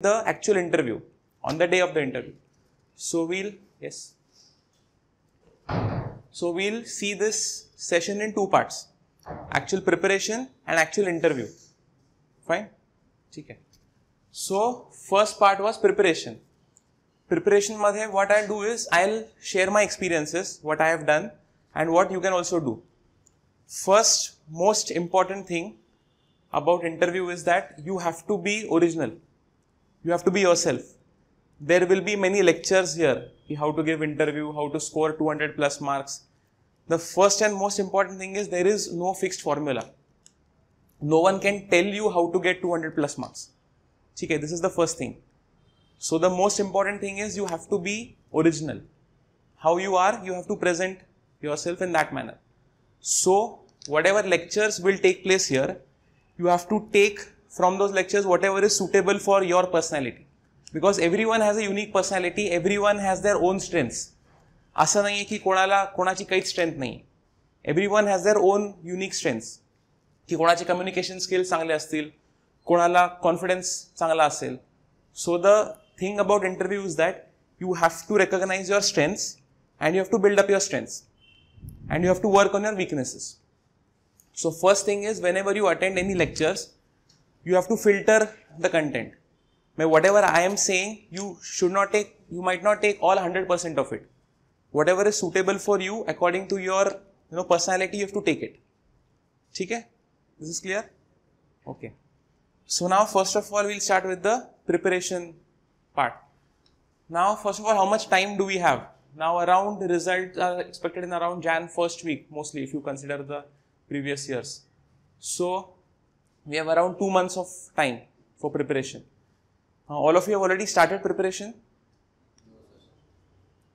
the actual interview on the day of the interview. So we'll, yes. So we'll see this session in two parts, actual preparation and actual interview. Fine. Okay. So first part was preparation. Preparation madhe what I'll do is I'll share my experiences, what I have done and what you can also do. First most important thing about interview is that you have to be original you have to be yourself there will be many lectures here how to give interview how to score 200 plus marks the first and most important thing is there is no fixed formula no one can tell you how to get 200 plus marks okay this is the first thing so the most important thing is you have to be original how you are you have to present yourself in that manner so whatever lectures will take place here you have to take those lectures whatever is suitable for your personality because every one has a unique personality every one has their own strengths असं नाही आहे की कोणाला कोणाची काहीच strength नाही every one has their own unique strengths की कोणाचे कम्युनिकेशन स्किल्स चांगले असतील कोणाला कॉन्फिडन्स चांगला असेल so the thing about interview is that you have to recognise your strengths and you have to build up your strengths and you have to work on your weaknesses so first thing is whenever you attend any lectures you have to filter the content. whatever I am saying, you should not take, you might not take all 100% of it. Whatever is suitable for you, according to your, you know, personality, you have to take it. Okay? This is clear? Okay. So now first of all, we'll start with the preparation part. Now, first of all, how much time do we have? Now around results are expected in around Jan first week, mostly if you consider the previous years. So we have around two months of time for preparation. Uh, all of you have already started preparation?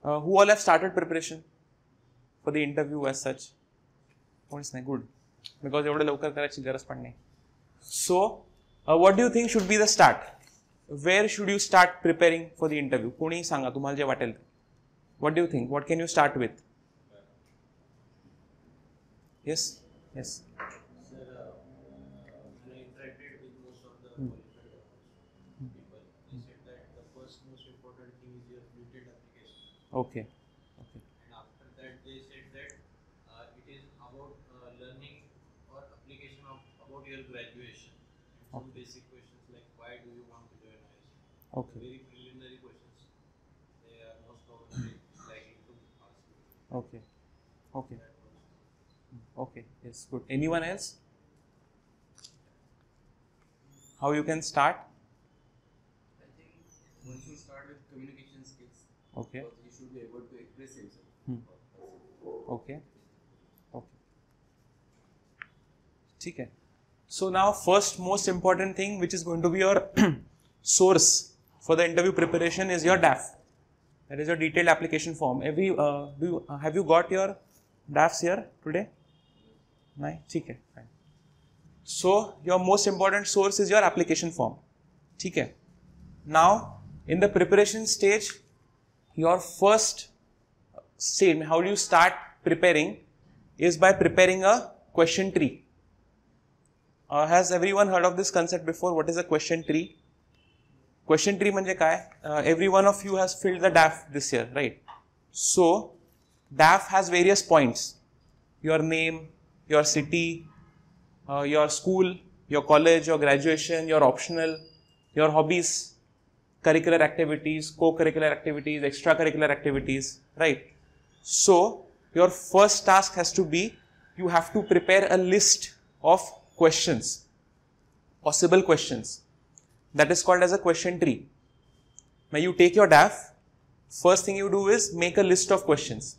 Uh, who all have started preparation for the interview as such? Oh, not good. Because you have to karachi So, uh, what do you think should be the start? Where should you start preparing for the interview? What do you think? What can you start with? Yes? Yes. Okay. Okay. And after that, they said that uh, it is about uh, learning or application of about your graduation. okay. Some basic questions like why do you want to join IIT? Okay. Very preliminary questions. They are most probably likely to ask. Okay. Okay. Hmm. Okay. Yes. Good. Anyone else? How you can start? I think once you start with communication skills. Okay. be able to express himself. Hmm. Okay. Okay. ठीक है so now first most important thing which is going to be your source for the interview preparation is your DAF that is your detail application form every do have you got your DAFs here today नहीं ठीक है fine so your most important source is your application form ठीक है now in the preparation stage your first sim, how do you start preparing is by preparing a question tree. Uh, has everyone heard of this concept before? What is a question tree? Question tree means Uh, every one of you has filled the DAF this year, right? So, DAF has various points. Your name, your city, uh, your school, your college, your graduation, your optional, your hobbies, curricular activities, co-curricular activities, extracurricular activities, right? So your first task has to be, you have to prepare a list of questions, possible questions. That is called as a question tree. Now you take your DAF, first thing you do is make a list of questions.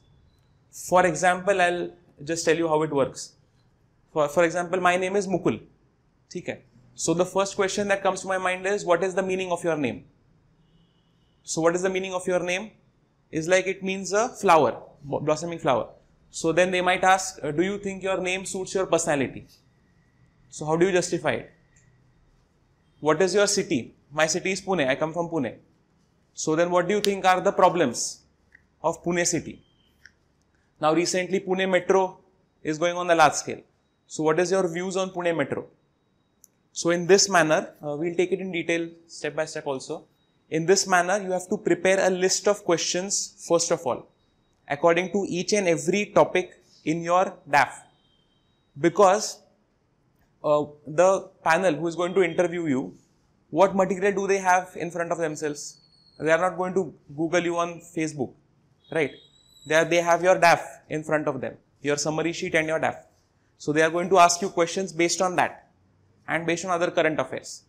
For example, I'll just tell you how it works. For, for example, my name is Mukul. So the first question that comes to my mind is, what is the meaning of your name? So what is the meaning of your name? Is like it means a flower, blossoming flower. So then they might ask, uh, do you think your name suits your personality? So how do you justify it? What is your city? My city is Pune. I come from Pune. So then what do you think are the problems of Pune city? Now recently Pune Metro is going on the large scale. So what is your views on Pune Metro? So in this manner, uh, we'll take it in detail step by step also. In this manner, you have to prepare a list of questions first of all, according to each and every topic in your DAF. Because uh, the panel who is going to interview you, what material do they have in front of themselves? They are not going to Google you on Facebook, right? They, are, they have your DAF in front of them, your summary sheet and your DAF. So they are going to ask you questions based on that and based on other current affairs.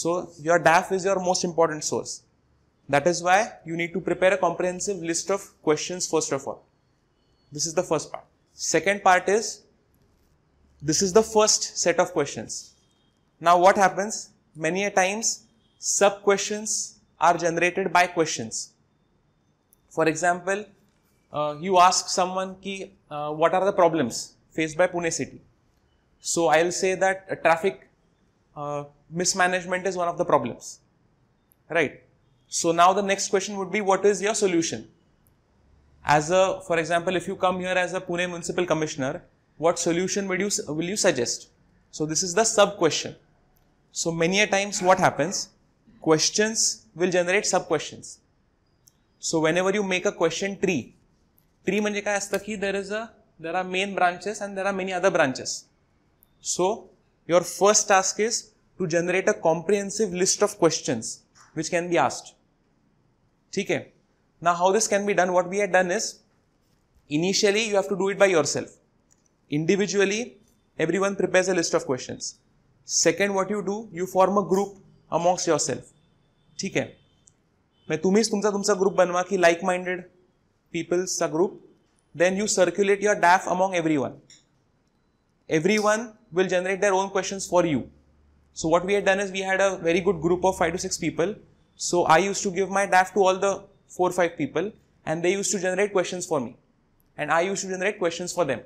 So your DAF is your most important source. That is why you need to prepare a comprehensive list of questions first of all. This is the first part. Second part is, this is the first set of questions. Now what happens? Many a times, sub questions are generated by questions. For example, uh, you ask someone, ki, uh, what are the problems faced by Pune city? So I'll say that uh, traffic uh, mismanagement is one of the problems, right? So now the next question would be what is your solution? As a, for example, if you come here as a Pune Municipal Commissioner, what solution will you, will you suggest? So this is the sub question. So many a times what happens? Questions will generate sub questions. So whenever you make a question tree, tree manjaka काय there is a there are main branches and there are many other branches. So your first task is to generate a comprehensive list of questions which can be asked. Okay. Now how this can be done? What we had done is initially you have to do it by yourself. Individually, everyone prepares a list of questions. Second, what you do, you form a group amongst yourself. ठीक है मैं तुमसा तुमसा तुमचा group बनवा कि like minded पीपल्सचा group then you circulate your DAF among every one everyone will generate their own questions for you. So what we had done is we had a very good group of five to six people. So I used to give my draft to all the four or five people and they used to generate questions for me. And I used to generate questions for them.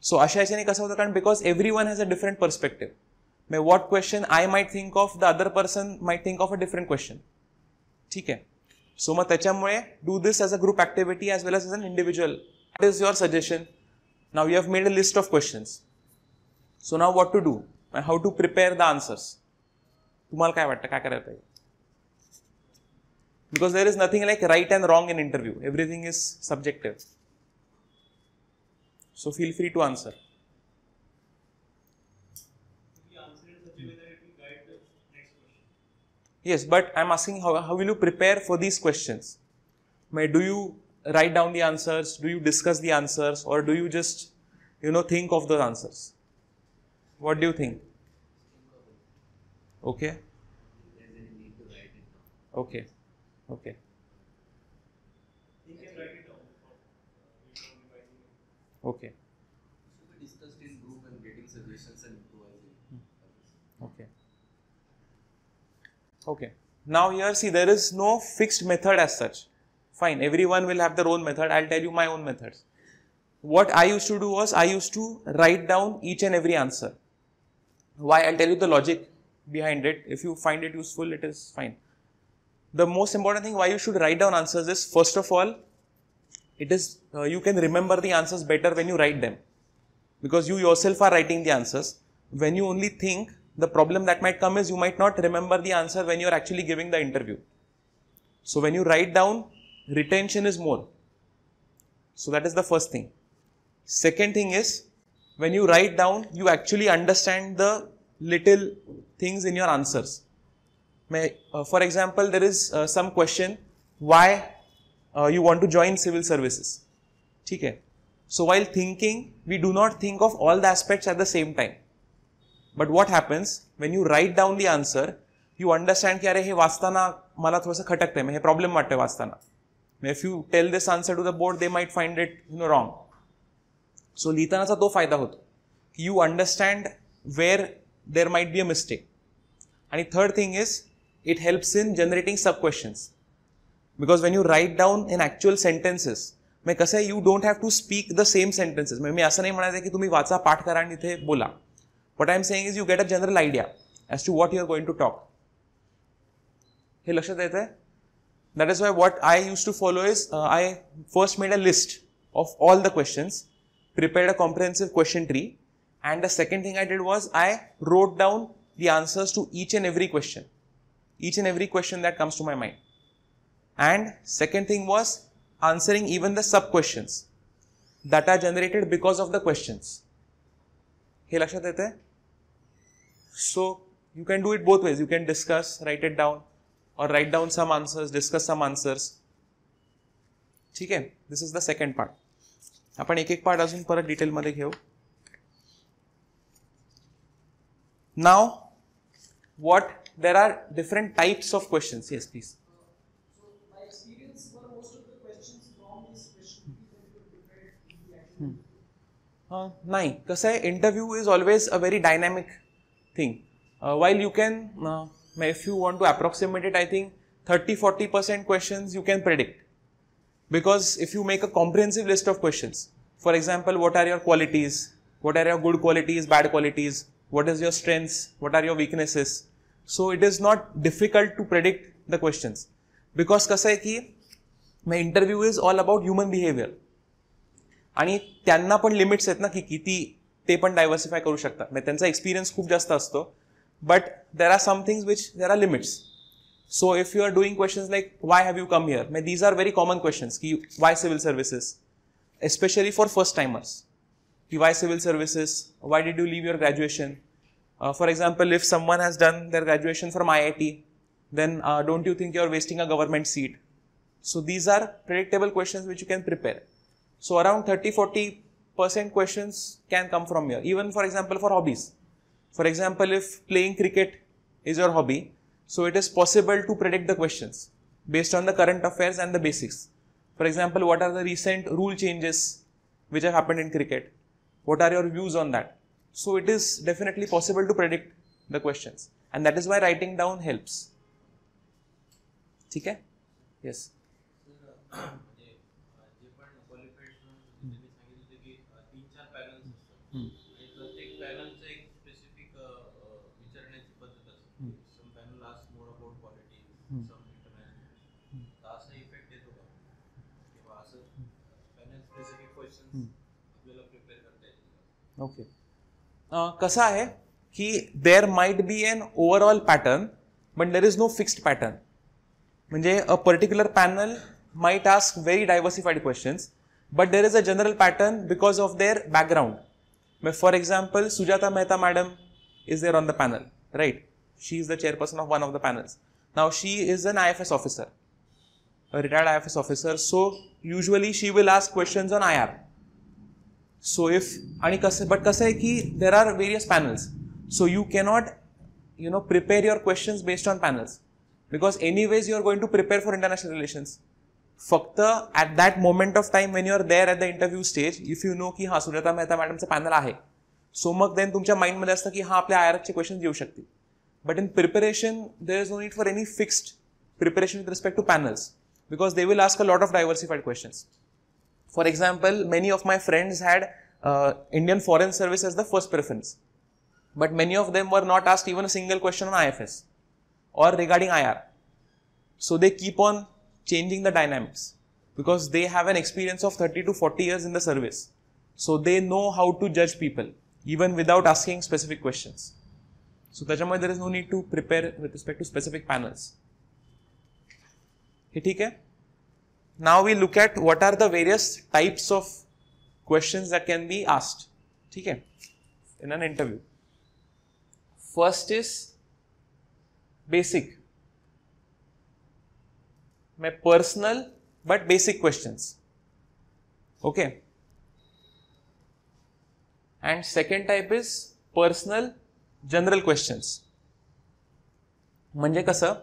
So because everyone has a different perspective. May what question I might think of, the other person might think of a different question. So do this as a group activity as well as, as an individual. What is your suggestion? Now we have made a list of questions. So now what to do? How to prepare the answers? Because there is nothing like right and wrong in interview. Everything is subjective. So feel free to answer. Yes, but I am asking how, how will you prepare for these questions? May Do you write down the answers? Do you discuss the answers or do you just, you know, think of the answers? What do you think? Okay. Okay. Okay. Okay. Okay. Okay. Now here see there is no fixed method as such. Fine, everyone will have their own method. I'll tell you my own methods. What I used to do was I used to write down each and every answer. Why? I'll tell you the logic behind it. If you find it useful, it is fine. The most important thing why you should write down answers is first of all, it is uh, you can remember the answers better when you write them because you yourself are writing the answers. When you only think, the problem that might come is you might not remember the answer when you are actually giving the interview. So when you write down retention is more. So that is the first thing. Second thing is when you write down, you actually understand the little things in your answers. May, uh, for example, there is uh, some question why uh, you want to join civil services. Okay. So while thinking, we do not think of all the aspects at the same time. But what happens when you write down the answer, you understand की अरे हे वाचताना मला थोडंसं खटकतंय म्हणजे हे मॅफ you tell this answer to the board they might find it you know wrong so लिहितानाचा तो फायदा होतो की you understand where there might be a mistake आणि third thing is it helps in generating sub questions because when you write down in actual sentences मग कसं आहे you don't have to speak the same sentences म्हणजे मी असं नाही म्हणायचं की तुम्ही वाचा पाठ करा आणि इथे बोला what I am saying is you get a general idea as to what you are going to talk हे लक्षात येतं आहे That is why what I used to follow is uh, I first made a list of all the questions, prepared a comprehensive question tree, and the second thing I did was I wrote down the answers to each and every question, each and every question that comes to my mind. And second thing was answering even the sub questions that are generated because of the questions. So you can do it both ways. You can discuss, write it down, or write down some answers, discuss some answers. ठीक आहे this is the second part आपण एक एक part अजून परत डिटेलमध्ये घेऊ now what there are different types of questions yes please नाही कसं आहे interview is always a very dynamic thing while you can if you want to approximate it, I think 30-40% questions you can predict. Because if you make a comprehensive list of questions, for example, what are your qualities? What are your good qualities, bad qualities? What is your strengths? What are your weaknesses? So it is not difficult to predict the questions. Because kasa hai की my interview is all about human behavior. ani त्यांना pan limits aitna ki की किती ते diversify karu करू me tancha experience khup खूप asto but there are some things which there are limits. So if you are doing questions like why have you come here? These are very common questions. Why civil services? Especially for first timers. Why civil services? Why did you leave your graduation? Uh, for example, if someone has done their graduation from IIT, then uh, don't you think you're wasting a government seat? So these are predictable questions which you can prepare. So around 30-40% questions can come from here. Even for example, for hobbies. For example, if playing cricket is your hobby, so it is possible to predict the questions based on the current affairs and the basics. For example, what are the recent rule changes which have happened in cricket? What are your views on that? So it is definitely possible to predict the questions. And that is why writing down helps. Okay, Yes. Okay uh, कसा है कि there might be an overall pattern but there is no fixed pattern म्हणजे a particular panel might ask very diversified questions but there is a general pattern because of their background for example Sujata Mehta madam is there on the panel right off one of the of one she is panels. Now F S officer retired officer, F S officer so So she will ask ask on on R so if आणि कसं but कसं आहे की there are various panels so you cannot you know prepare your questions based on panels because anyways you are going to prepare for international relations फक्त at that moment of time when you are there at the interview stage if you know की हा सुजाता मेहता मॅडमचं panel आहे so मग then तुमच्या माइंडमध्ये असतं की हा आपल्या आय आरचे क्वेश्चन्स येऊ शकतील but in preparation there is no need for any fixed preparation with respect to panels because they will ask a lot of diversified questions For example, many of my friends had uh, Indian Foreign Service as the first preference, but many of them were not asked even a single question on IFS or regarding IR. So they keep on changing the dynamics because they have an experience of 30 to 40 years in the service. So they know how to judge people even without asking specific questions. So there is no need to prepare with respect to specific panels. हे ठीक now we look at what are the various types of questions that can be asked okay, in an interview. First is basic, my personal but basic questions. Okay. And second type is personal, general questions. म्हणजे कसं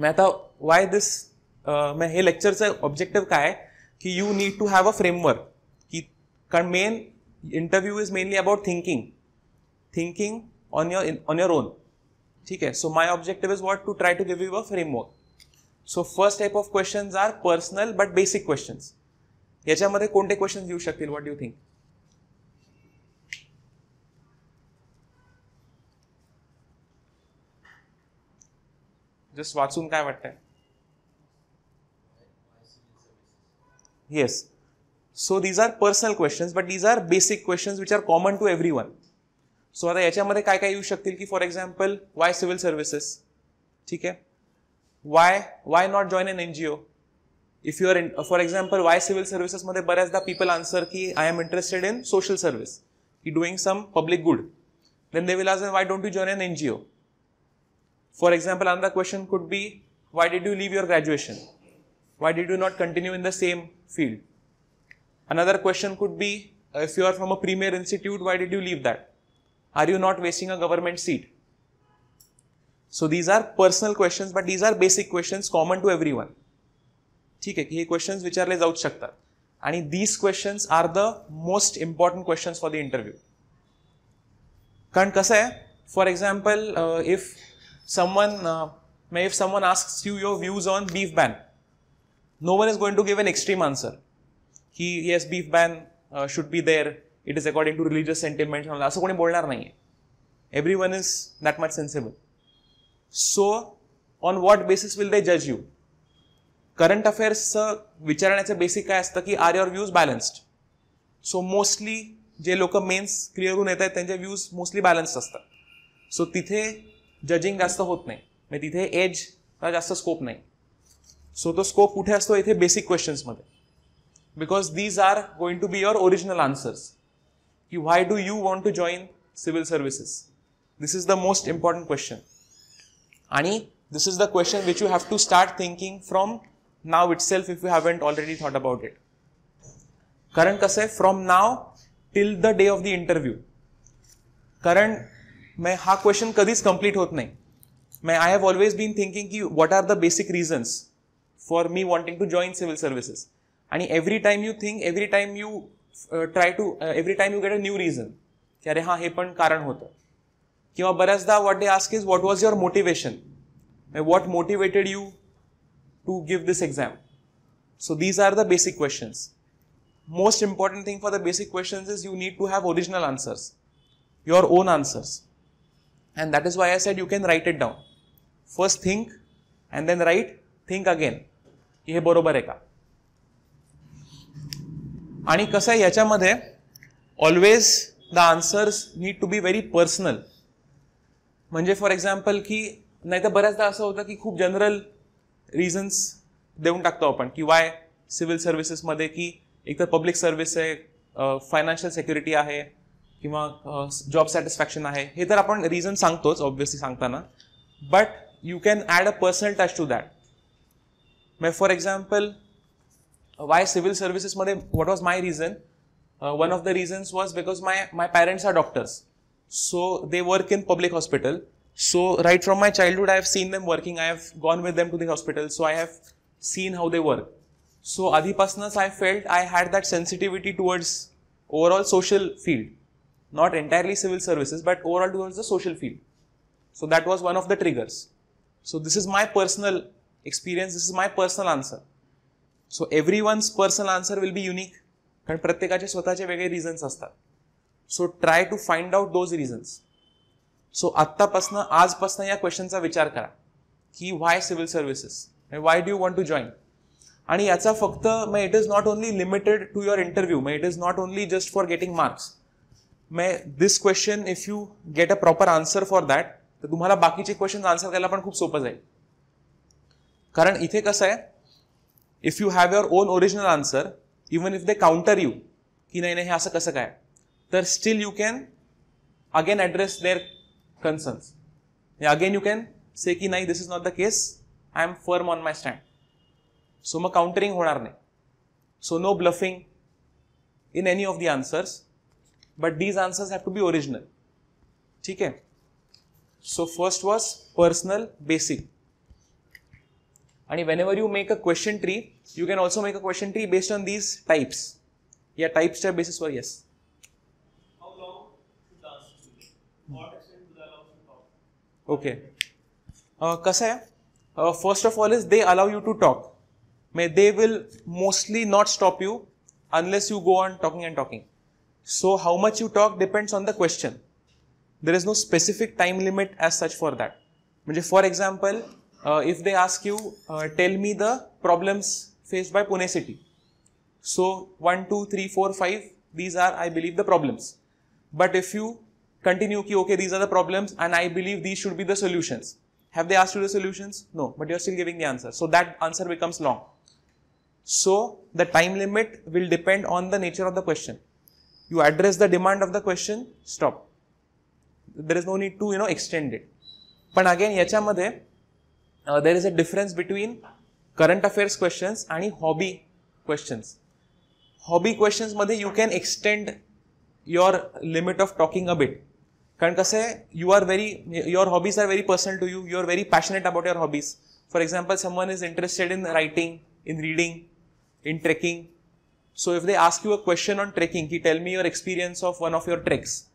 मी आता why this मग हे लेक्चरचं objective काय की you need to have a framework की कारण main interview is mainly about thinking thinking on your on your own ठीक आहे so my objective is what to try to give you a framework so first type of questions are personal but basic questions याच्यामध्ये कोणते questions येऊ शकतील what you think just वाचून काय वाटतंय so these are personal questions but these are basic questions which are common to everyone so आता याच्यामध्ये काय काय येऊ शकतील की for example why civil services ठीक आहे why why not join N N G O if you are in for example why civil सर्व्हिसेसमध्ये बऱ्याचदा पीपल आन्सर की I am interested in social service की doing some public good then they will आज why don't you join N N G O for example another question could be why did you leave your graduation why did you not continue in the same field? Another question could be, if you are from a premier institute, why did you leave that? Are you not wasting a government seat? So these are personal questions, but these are basic questions common to everyone. Okay, questions which are less out shakta. And these questions are the most important questions for the interview. For example, uh, if someone uh, if someone asks you your views on beef ban, no one is going to give an extreme answer की yes beef ban should be there it is according to religious sentiment असं कोणी बोलणार नाही आहे everyone is that much sensible so on what basis will they जज you current अफेअर्सचं विचारण्याचं basic काय असतं की are your views balanced so mostly जे लोक मेन्स क्लिअर होऊन येत आहेत त्यांचे व्ह्यूज मोस्टली बॅलन्स्ड असतात सो तिथे जजिंग जास्त होत नाही म्हणजे तिथे एज जास्त स्कोप नाही सो तो स्कोप कुठे असतो इथे बेसिक क्वेश्चन्समध्ये because these are going to be your original answers की why do you want to join civil services this is the most important question आणि this is the question which you have to start thinking from now itself if you haven't already thought about it कारण कसं आहे from now till the day of the interview कारण मैं हा question कधीच complete होत नाही मैं I have always been thinking की what are the basic reasons for me wanting to join civil services आणि every time you think every time you try to every time you get a new reason की अरे हां हे पण कारण होतं किंवा बऱ्याचदा what they ask is what was your motivation what motivated you to give this exam so these are the basic questions most important thing for the basic questions is you need to have original answers your own answers and that is why I said you can write it down first think and then write think again की हे बरोबर आहे का आणि कसं आहे याच्यामध्ये always the answers need to be very personal म्हणजे फॉर एक्झाम्पल की नाही तर बऱ्याचदा असं होतं की खूप जनरल रिझन्स देऊन टाकतो आपण की वाय सिव्हिल सर्व्हिसेसमध्ये की एक तर पब्लिक सर्व्हिस आहे फायनान्शियल सेक्युरिटी आहे किंवा जॉब सॅटिस्फॅक्शन आहे हे तर आपण रिझन सांगतोच ऑब्व्हियसली सांगताना but you can add a personal touch to that मैं फॉर एग्जाम्पल वाई सिविल सर्विसेसमध्ये what was my reason one of the reasons was because my my parents are doctors so they work in public hospital so right from my childhood I have seen them working I have gone with them to the hospital so I have seen how they work so आधीपासूनच I felt I had that sensitivity towards overall social field not entirely civil services but overall towards the social field so that was one of the triggers so this is my personal experience this is my personal answer so everyone's personal answer will be unique कारण प्रत्येकाचे स्वतःचे वेगळे reasons असतात so try to find out those reasons so आत्तापासनं आजपासनं या क्वेश्चनचा विचार करा की why civil services why do you want to join आणि याचा फक्त मग it is not only limited to your interview मग it is not only just for getting marks मग this question if you get a proper answer for that तर तुम्हाला बाकीचे question answer करायला पण खूप सोपं जाईल कारण इथे कसं आहे if you have your own original answer even if they counter you की नाही नाही हे असं कसं काय तर still you can again address their concerns again you can say की नाही this is not the case I am firm on my stand so मग काउंटरिंग होणार नाही so no bluffing in any of the answers but these answers have to be original ठीक आहे so first was personal basic and whenever you make a question tree, you can also make a question tree based on these types. Yeah, type step basis for yes. How long What extent do they allow to talk? Okay. Uh, uh, first of all is they allow you to talk. May they will mostly not stop you unless you go on talking and talking. So how much you talk depends on the question. There is no specific time limit as such for that. For example uh, if they ask you, uh, tell me the problems faced by Pune city. So 1, 2, 3, 4, 5, these are I believe the problems. But if you continue, ki, okay, these are the problems and I believe these should be the solutions. Have they asked you the solutions? No, but you're still giving the answer. So that answer becomes long. So the time limit will depend on the nature of the question. You address the demand of the question, stop. There is no need to, you know, extend it. But again, याच्यामध्ये uh, there is a difference between current affairs questions and hobby questions. Hobby questions, you can extend your limit of talking a bit. Because you are very, your hobbies are very personal to you. You are very passionate about your hobbies. For example, someone is interested in writing, in reading, in trekking. So if they ask you a question on trekking, he tell me your experience of one of your treks.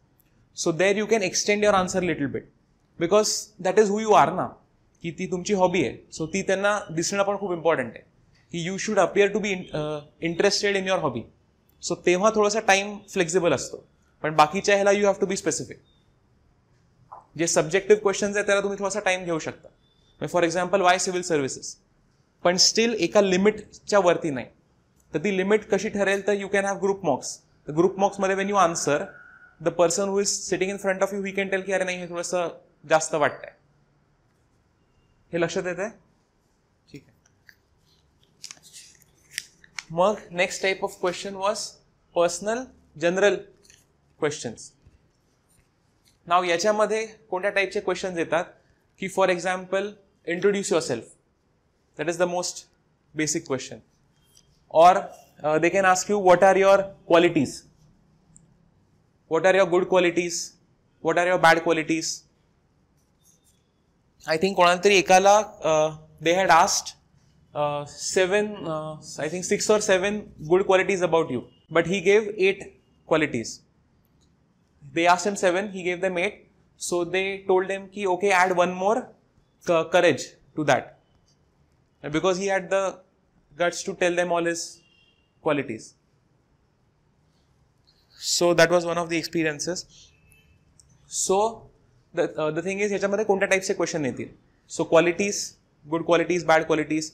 So there you can extend your answer a little bit. Because that is who you are now. की ती तुमची hobby आहे so ती त्यांना दिसणं पण खूप important आहे की you should appear to be interested in your hobby so तेव्हा थोडासा टाईम फ्लेक्झिबल असतो पण बाकीच्या ह्याला you have to be specific जे सब्जेक्टिव्ह क्वेश्चन्स आहे त्याला तुम्ही थोडासा टाइम घेऊ शकता for example why civil services पण स्टील एका लिमिटच्या वरती नाही तर ती लिमिट कशी ठरेल तर you can have group mocks group मॉक्समध्ये when you answer the person who is sitting in front of you we can tell की अरे नाही हे थोडंसं जास्त वाटतंय हे लक्षात येत आहे ठीक आहे मग next type of question was personal general questions now याच्यामध्ये कोणत्या टाईपचे क्वेश्चन येतात की for example introduce yourself that is the most basic question और they can ask you what are your qualities what are your good qualities what are your bad qualities I think Konantri Ekala, they had asked seven, I think six or seven good qualities about you, but he gave eight qualities. They asked him seven, he gave them eight. So they told him, ki, okay, add one more courage to that. Because he had the guts to tell them all his qualities. So that was one of the experiences. So the thing is ह्याच्यामध्ये कोणत्या टाईपचे question येतील so qualities good qualities bad qualities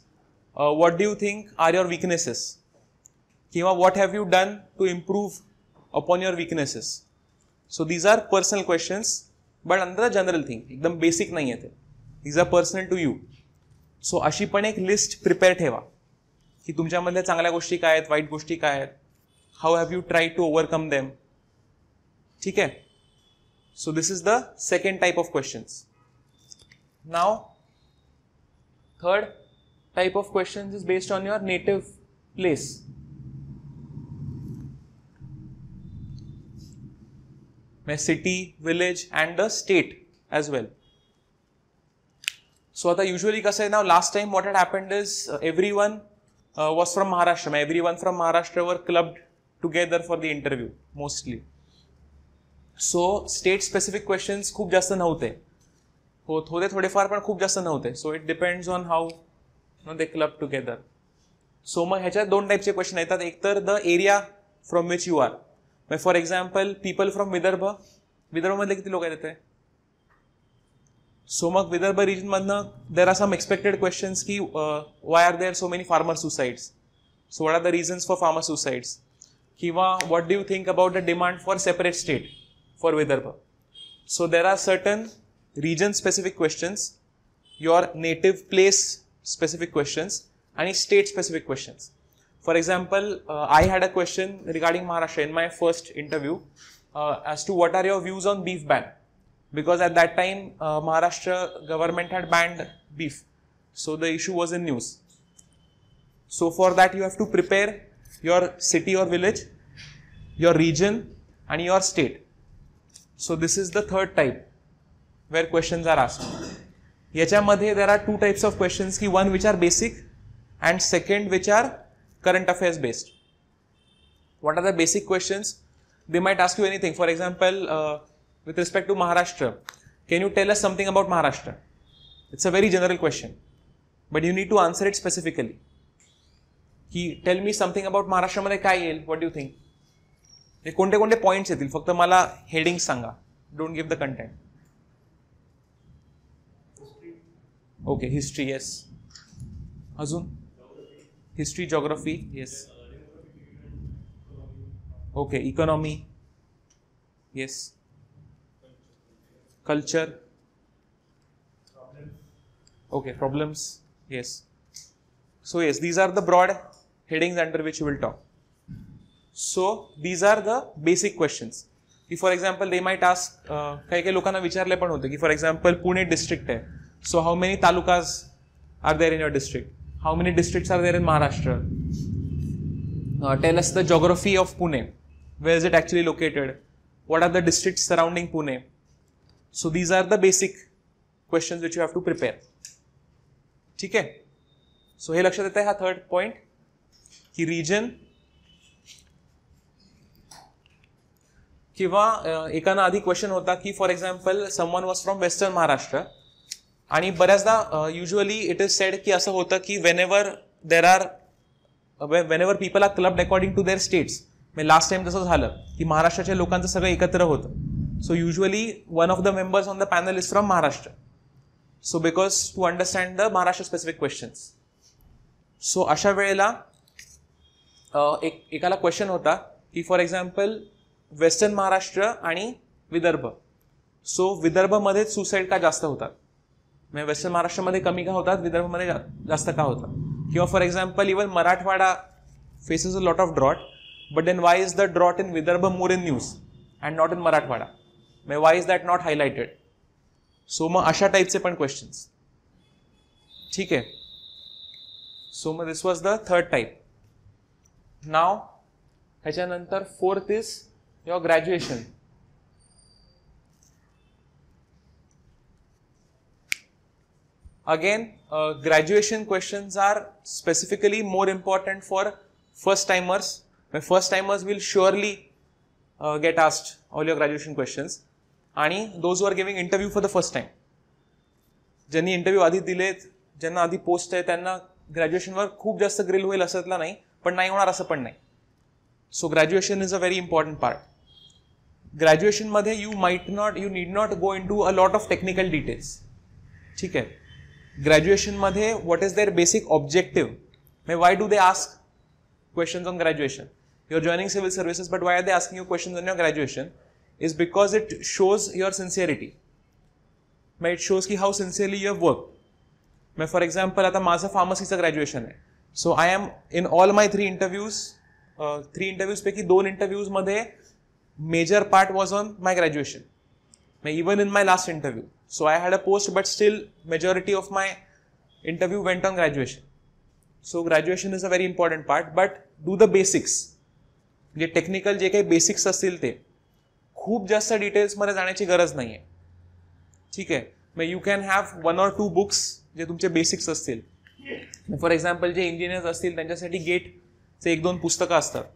what do you think are your weaknesses किंवा what have you done to improve upon your weaknesses so these are personal questions but under general thing एकदम बेसिक नाही आहे ते these are personal to you so अशी पण एक list prepare ठेवा की तुमच्यामधल्या चांगल्या गोष्टी काय आहेत वाईट गोष्टी काय आहेत how have you try to overcome them ठीक आहे So this is the second type of questions. Now, third type of questions is based on your native place. My city, village and the state as well. So आता usually कसं now last time what had happened is uh, everyone uh, was from Maharashtra. Everyone from Maharashtra were clubbed together for the interview mostly. So state specific questions खूप जास्त नव्हते हो थोडे थोडेफार पण खूप जास्त नव्हते so it depends on how no they club together so मग ह्याच्यात दोन टाईपचे क्वेश्चन येतात एक तर the area from which you are मग for example people from Vidarbha विदर्भमधले किती लोक आहेत सो मग विदर्भ रिजनमधनं there are some expected questions की why are there so many farmer suicides so what are the reasons for farmer suicides किंवा what do you think about the demand for separate state for Vidarbha. So there are certain region specific questions, your native place specific questions, and state specific questions. For example, uh, I had a question regarding Maharashtra in my first interview uh, as to what are your views on beef ban? Because at that time, uh, Maharashtra government had banned beef. So the issue was in news. So for that, you have to prepare your city or village, your region, and your state. So this is the third type where questions are asked. याच्यामध्ये there are two types of questions की one which are basic and second which are current affairs based what are the basic questions they might ask you anything for example uh, with respect to maharashtra can you tell us something about maharashtra it's a very general question but you need to answer it specifically he tell me something about maharashtra madhe kai what do you think हे कोणते कोणते points येतील फक्त मला heading सांगा don't give the content okay history yes अजून history geography yes okay economy yes culture okay problems yes so yes these are the broad headings under which you will talk so these are the basic question की for example they my task काही काही लोकांना विचारले पण होते की for example Pune district आहे so how many talukas are there in your district how many districts R there in Maharashtra tell us the geography of Pune where is it actually located what are the district surrounding Pune so these are the basic question which you have to prepare ठीक आहे so हे लक्षात येतं आहे हा third point की region किंवा एकाना आधी क्वेश्चन होता की for example someone was from western Maharashtra आणि बऱ्याचदा युजली इट इज सेड की असं होतं की whenever there are when people are club according to their states म्हणजे लास्ट टाइम जसं झालं की महाराष्ट्राच्या लोकांचं सगळं एकत्र होतं so usually one of the members on the panel is from Maharashtra so because to understand the Maharashtra specific questions so अशा वेळेला एक एकाला क्वेश्चन होता की फॉर एक्झाम्पल वेस्टर्न महाराष्ट्र आणि विदर्भ सो विदर्भमध्येच सुसाईड का जास्त होतात म्हणजे वेस्टर्न महाराष्ट्रामध्ये कमी का होतात विदर्भमध्ये जास्त का होतात किंवा for example even Marathwada faces a lot of drought but then why is the drought in Vidarbha more in news and not in Marathwada मे why is that not highlighted so मग अशा टाईपचे पण क्वेश्चन्स ठीक आहे सो मग this was the third type now ह्याच्यानंतर fourth is your graduation. Again, uh, graduation questions are specifically more important for first timers. My first timers will surely uh, get asked all your graduation questions. those आणि those giving giving interview for the first time ज्यांनी interview आधी दिलेत ज्यांना आधी post आहे त्यांना ग्रॅज्युएशनवर खूप जास्त ग्रिल होईल असतला नाही पण नाही होणार असं पण nahi so graduation is a very important part ग्रॅज्युएशनमध्ये you might not you need not go into a lot of technical details ठीक ग्रेजुएशन ग्रॅज्युएशनमध्ये what is their basic objective मे why do they ask question on graduation you are joining civil services but why are they asking you question on your graduation is because it shows your sincerity मै it shows की how sincerely your work मैं for example आता माझं फार्मसीचं graduation है so I am in all my three interviews three interviews पैकी दोन मे major part was on my graduation me even in my last interview so i had a post but still majority of my interview went on graduation so graduation is a very important part but do the basics je technical je kai basics asil te khup jasta details marna janachi garaj nahi hai thik hai me you can have one or two books je tumche basics astil for example je engineers astil tanchya sathi gate che ek don pustak astat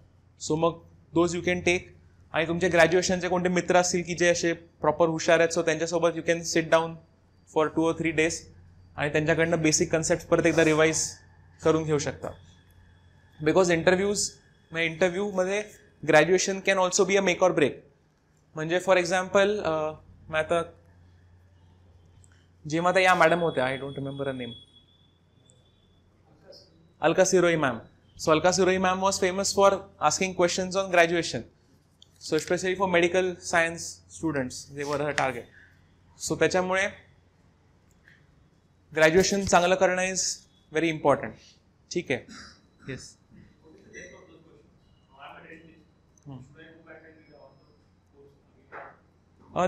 so mag those you can take आणि तुमचे ग्रॅज्युएशनचे कोणते मित्र असतील की जे असे proper हुशार आहेत सो त्यांच्यासोबत you can sit down for two or three days आणि त्यांच्याकडनं बेसिक कन्सेप्ट परत एकदा रिवाईज करून घेऊ शकता बिकॉज इंटरव्ह्यूज म्हणजे इंटरव्ह्यूमध्ये graduation can also be a make or break म्हणजे फॉर एक्झाम्पल मग आता जेव्हा आता या मॅडम होत्या I don't remember a name Alka Siroi ma'am so Alka Siroi ma'am was famous for asking questions on graduation so specially for medical science students they were target so त्याच्यामुळे graduation चांगलं करणं इज व्हेरी इम्पॉर्टंट ठीक आहे येस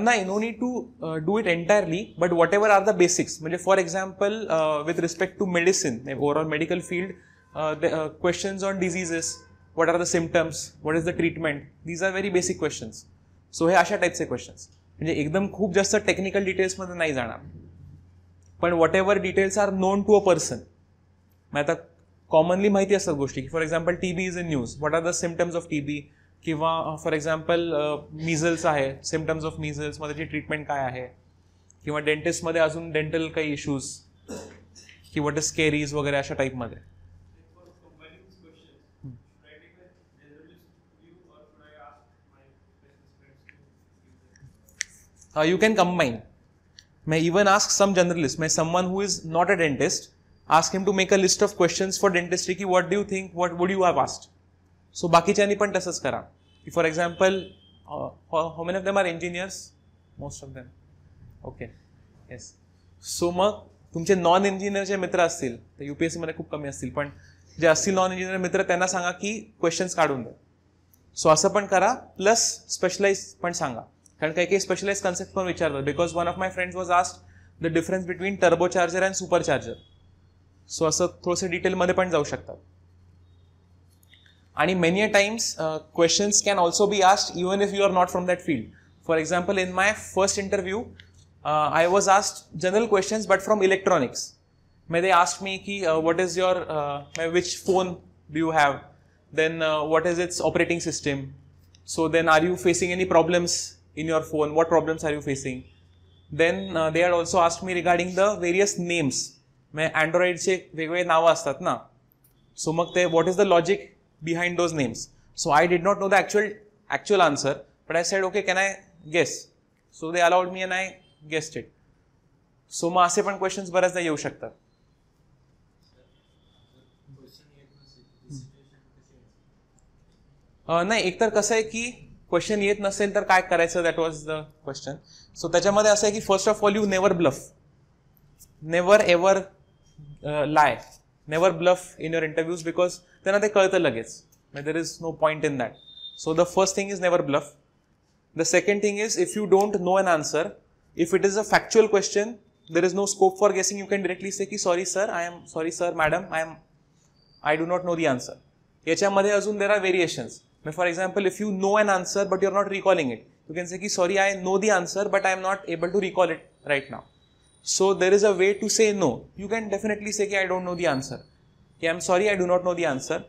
नाही no need to do it entirely but what whatever are the basics म्हणजे for example with respect to medicine overall medical field questions on diseases what are the symptoms what is the treatment these are very basic questions so हे अशा टाईपचे questions म्हणजे एकदम खूप जास्त technical डिटेल्समध्ये नाही जाणार पण whatever details are known to a person मग आता कॉमनली माहिती असतात गोष्टी की for example T B is a news what are the symptoms of T B किंवा फॉर एक्झाम्पल मिझल्स आहे सिमटम्स ऑफ मिझल्समध्ये जे ट्रीटमेंट काय आहे किंवा डेंटिस्टमध्ये अजून डेंटल काही इश्यूज की वॉट इज केरीज वगैरे अशा टाईपमध्ये uh, you can combine. May even ask some generalist, may someone who is not a dentist, ask him to make a list of questions for dentistry की what do think what would you you have so बाकीच्यांनी पण तसंच करा की for example how many of them are engineers most of them okay yes so मग तुमचे non engineer जे मित्र असतील तर यू पी एस सीमध्ये खूप कमी असतील पण जे असतील नॉन इंजिनियर मित्र त्यांना सांगा की क्वेश्चन्स काढून द्या सो असं पण करा प्लस स्पेशलाइज पण सांगा कारण काही काही स्पेशलाइज कन्सेप्ट पण विचारतात because one of my friends was asked the difference between turbo charger and super charger so असं थोडंसं डिटेलमध्ये पण जाऊ शकतात आणि many a times questions can also be asked even if you are not from that field for example in my first interview I was asked general questions but from electronics मे they asked me की what is your which phone do you have then what is its operating system so then are you facing any problems in your phone what problems are you facing then they had also asked me regarding the various names म्हणजे अँड्रॉइडचे वेगवेगळे नावं असतात ना so मग ते what is the logic behind those names so I did not know the actual actual answer but I said okay can I guess so they allowed me and I guessed it so मग असे पण questions बऱ्याचदा येऊ शकतात नाही एकतर कसं आहे की क्वेश्चन येत नसेल तर काय करायचं that was the question so त्याच्यामध्ये असं आहे की first of all you never bluff never ever lie never bluff in your interviews because त्यांना ते कळतं लगेच there is no point in that so the first thing is never bluff the second thing is if you don't know an answer if it is a factual question there is no scope for guessing you can directly से की sorry sir I am sorry sir madam I am I do not know the answer याच्यामध्ये अजून there are variations for example, if you know an answer but you're not recalling it, you can say, sorry, I know the answer but I am not able to recall it right now. So there is a way to say no. You can definitely say, I don't know the answer. I am sorry, I do not know the answer.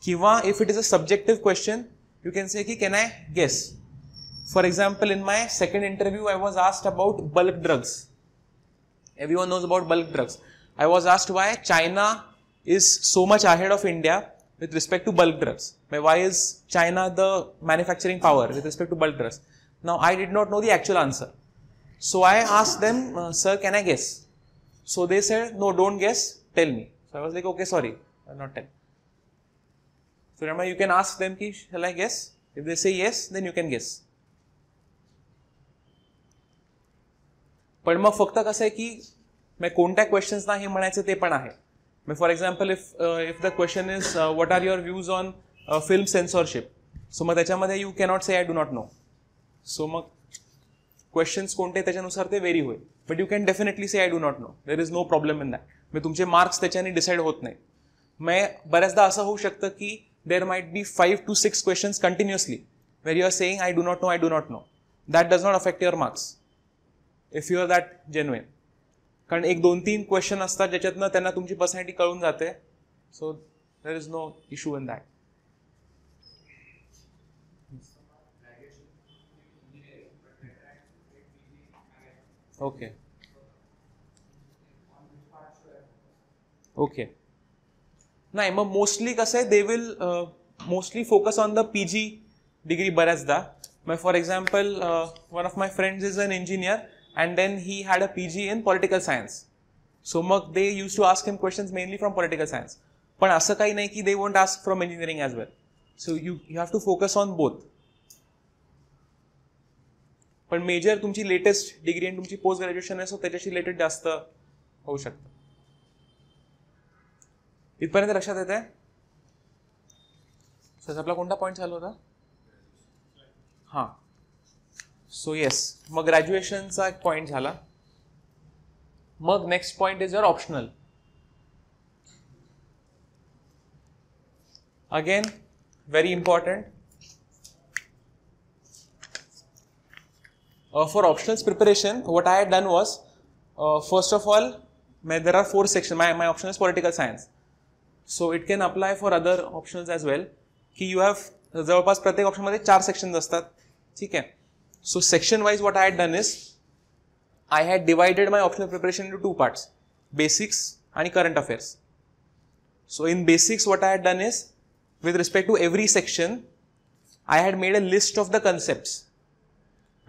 Kiva, if it is a subjective question, you can say, can I guess? For example, in my second interview, I was asked about bulk drugs. Everyone knows about bulk drugs. I was asked why China is so much ahead of India with respect to bulk drugs. Why is China the manufacturing power with respect to bulk drugs? Now, I did not know the actual answer. So I asked them, uh, sir, can I guess? So they said, no, don't guess, tell me. So I was like, okay, sorry, I'll not tell. So remember, you can ask them, Ki, shall I guess? If they say yes, then you can guess. पण मग फक्त कसं आहे की मग कोणत्या क्वेश्चन्सना हे म्हणायचं ते पण आहे for example if if the question is what are your views on film censorship so मग त्याच्यामध्ये you cannot say I do not know so मग क्वेश्चन्स कोणते त्याच्यानुसार ते व्हेरी होईल but you can definitely say I do not know there is no problem in that मी तुमचे marks त्याच्याने डिसाईड होत नाही मग बऱ्याचदा असं होऊ शकतं की there might be five to six questions continuously where you are saying I do not know I do not know that does not affect your marks if you are that genuine कारण एक दोन तीन question असतात ज्याच्यातनं त्यांना तुमची personality कळून जाते so there is no issue in that okay okay नाही मग मोस्टली कसं आहे they will mostly focus on the P G degree बऱ्याचदा मग for example one of my friends is an engineer and then he had a PG in political science so much they used to ask him questions mainly from political science but asakai nahi ki they won't ask from engineering as well so you you have to focus on both but major tumchi latest degree and tumchi post graduation is so tajashi related just the ocean it panita raksha teyta hai so saabla konda point saal hoda haan so yes मग ग्रॅज्युएशनचा एक point झाला मग next point is your optional again very important for optionals preparation what I done was first of all मे there are four section my my option is political science so it can apply for other options as well की you have जवळपास प्रत्येक ऑप्शनमध्ये चार section असतात ठीक आहे So section wise what I had done is I had divided my optional preparation into two parts basics and current affairs. So in basics what I had done is with respect to every section I had made a list of the concepts.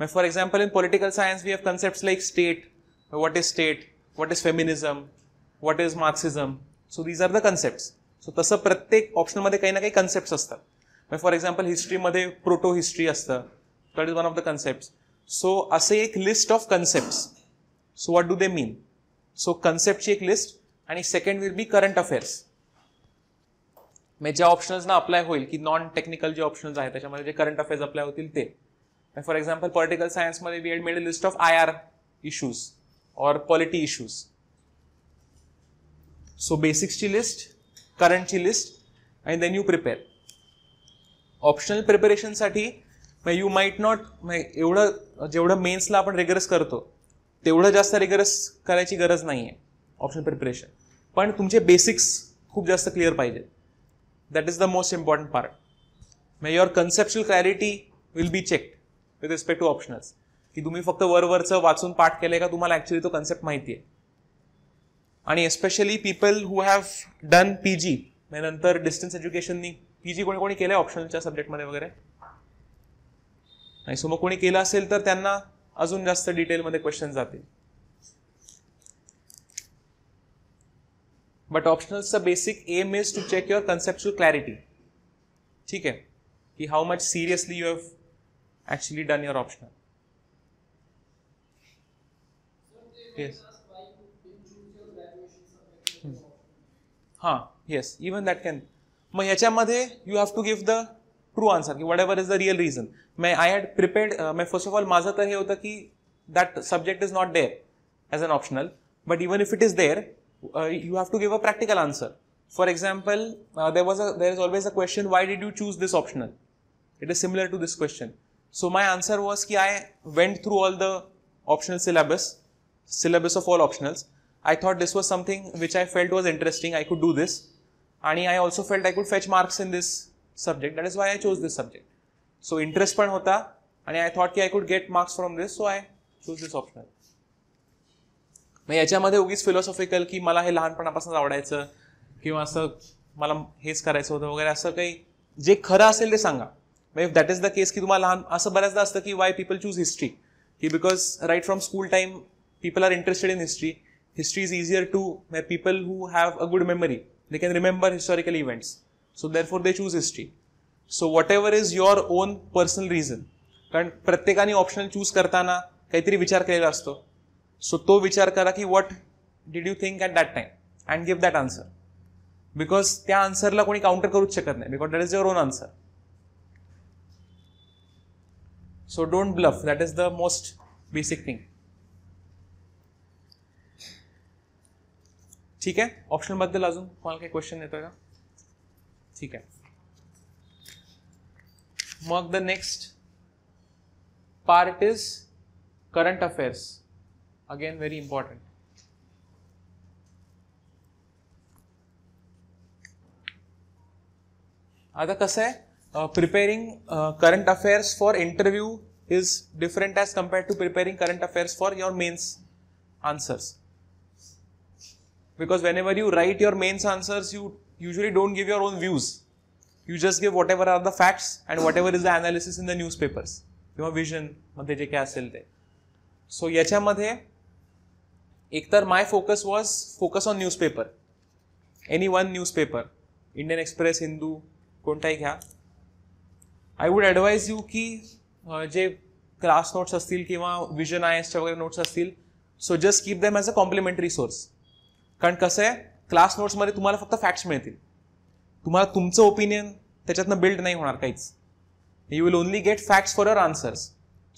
for example in political science we have concepts like state, what is state, what is feminism, what is Marxism. So these are the concepts. So तसं प्रत्येक ऑप्शनमध्ये काही ना काही concept असतात for example proto-history as असतं That so असे एक list of concept so what do they mean so कन्सेप्टची एक लिस्ट आणि second will be current affairs म्हणजे ज्या ऑप्शन्सना अप्लाय होईल की नॉन टेक्निकल जे ऑप्शन्स आहेत त्याच्यामध्ये जे करंट अफेअर्स अप्लाय होतील ते फॉर एक्झाम्पल पॉलिटिकल सायन्समध्ये we had made a list of I R issues or polity issues so बेसिक्सची लिस्ट करंटची list and then you prepare optional प्रिपेरेशनसाठी मग यू माइट नॉट एवढं जेवढं मेन्सला आपण रिग्रेस करतो तेवढं जास्त रिग्रेस करायची गरज नाही आहे ऑप्शन प्रिपरेशन पण तुमचे बेसिक्स खूप जास्त क्लिअर पाहिजेत that is the most important part मग your conceptual clarity will be checked with respect to optionals की तुम्ही फक्त वरवरचं वाचून पाठ केलं का तुम्हाला ॲक्च्युली तो कन्सेप्ट माहिती आहे आणि especially people who have done P G म्हणजे नंतर डिस्टन्स एज्युकेशननी पी जी कोणी कोणी केलं आहे ऑप्शनलच्या सब्जेक्टमध्ये वगैरे नाही सो मग कोणी केलं असेल तर त्यांना अजून जास्त डिटेलमध्ये क्वेश्चन जातील बट ऑप्शनलचा basic aim is to check your conceptual clarity ठीक आहे की how much seriously you have actually done your optional yes हां येस इवन दॅट कॅन मग ह्याच्यामध्ये you have to give the true answer की what ever is the real reason मे I had prepared मे first of all माझं तर हे होतं की that subject is not there as an optional but even if it is there you have to give a practical answer for example there was a there is always a question why did you choose this optional it is similar to this question so my answer was की I went through all the optional syllabus syllabus of all optionals I thought this was something which I felt was interesting I could do this आणि I also felt I कुड fetch marks in this subject that is why I choose this subject so interest पण होता आणि I thought की I could get marks from this so I choose this optional मग याच्यामध्ये उगीच philosophical की मला हे लहानपणापासून आवडायचं किंवा असं मला हेच करायचं होतं वगैरे असं काही जे खरं असेल ते सांगा मग if that is the case की तुम्हाला लहान असं बऱ्याचदा असतं की वाय पीपल चूज हिस्ट्री की because right from school time people are interested in history history is easier to people who have a good memory they can remember historical events so for they choose history so whatever is your own personal reason कारण प्रत्येकाने optional choose करताना काहीतरी विचार केलेला असतो so तो विचार करा की what did you think at that time and give that answer because त्या आन्सरला कोणी काउंटर करूच शकत नाही because that is your own answer so don't bluff that is the most basic thing ठीक आहे ऑप्शनबद्दल अजून तुम्हाला काही क्वेश्चन येतो का ठीक है mark the next part is current affairs again very important आता कसं आहे preparing current affairs for interview is different as compared to preparing current affairs for your mains answers because whenever you write your mains answers you usually don't give your own views. You just give whatever are the facts and whatever is the analysis in the newspapers किंवा विजनमध्ये जे काय असेल ते so याच्यामध्ये एकतर my focus was focus on newspaper any one newspaper Indian Express Hindu कोणताही घ्या आय वूड ॲडवाईज यू की जे क्लास नोट्स असतील किंवा विजन आय एसच्या वगैरे नोट्स असतील so just keep them as a complementary source कारण कसं आहे क्लास नोट्समध्ये तुम्हाला फक्त फॅक्ट्स मिळतील तुम्हाला तुमचं ओपिनियन त्याच्यातनं बिल्ड नाही होणार काहीच you will only get facts for your answers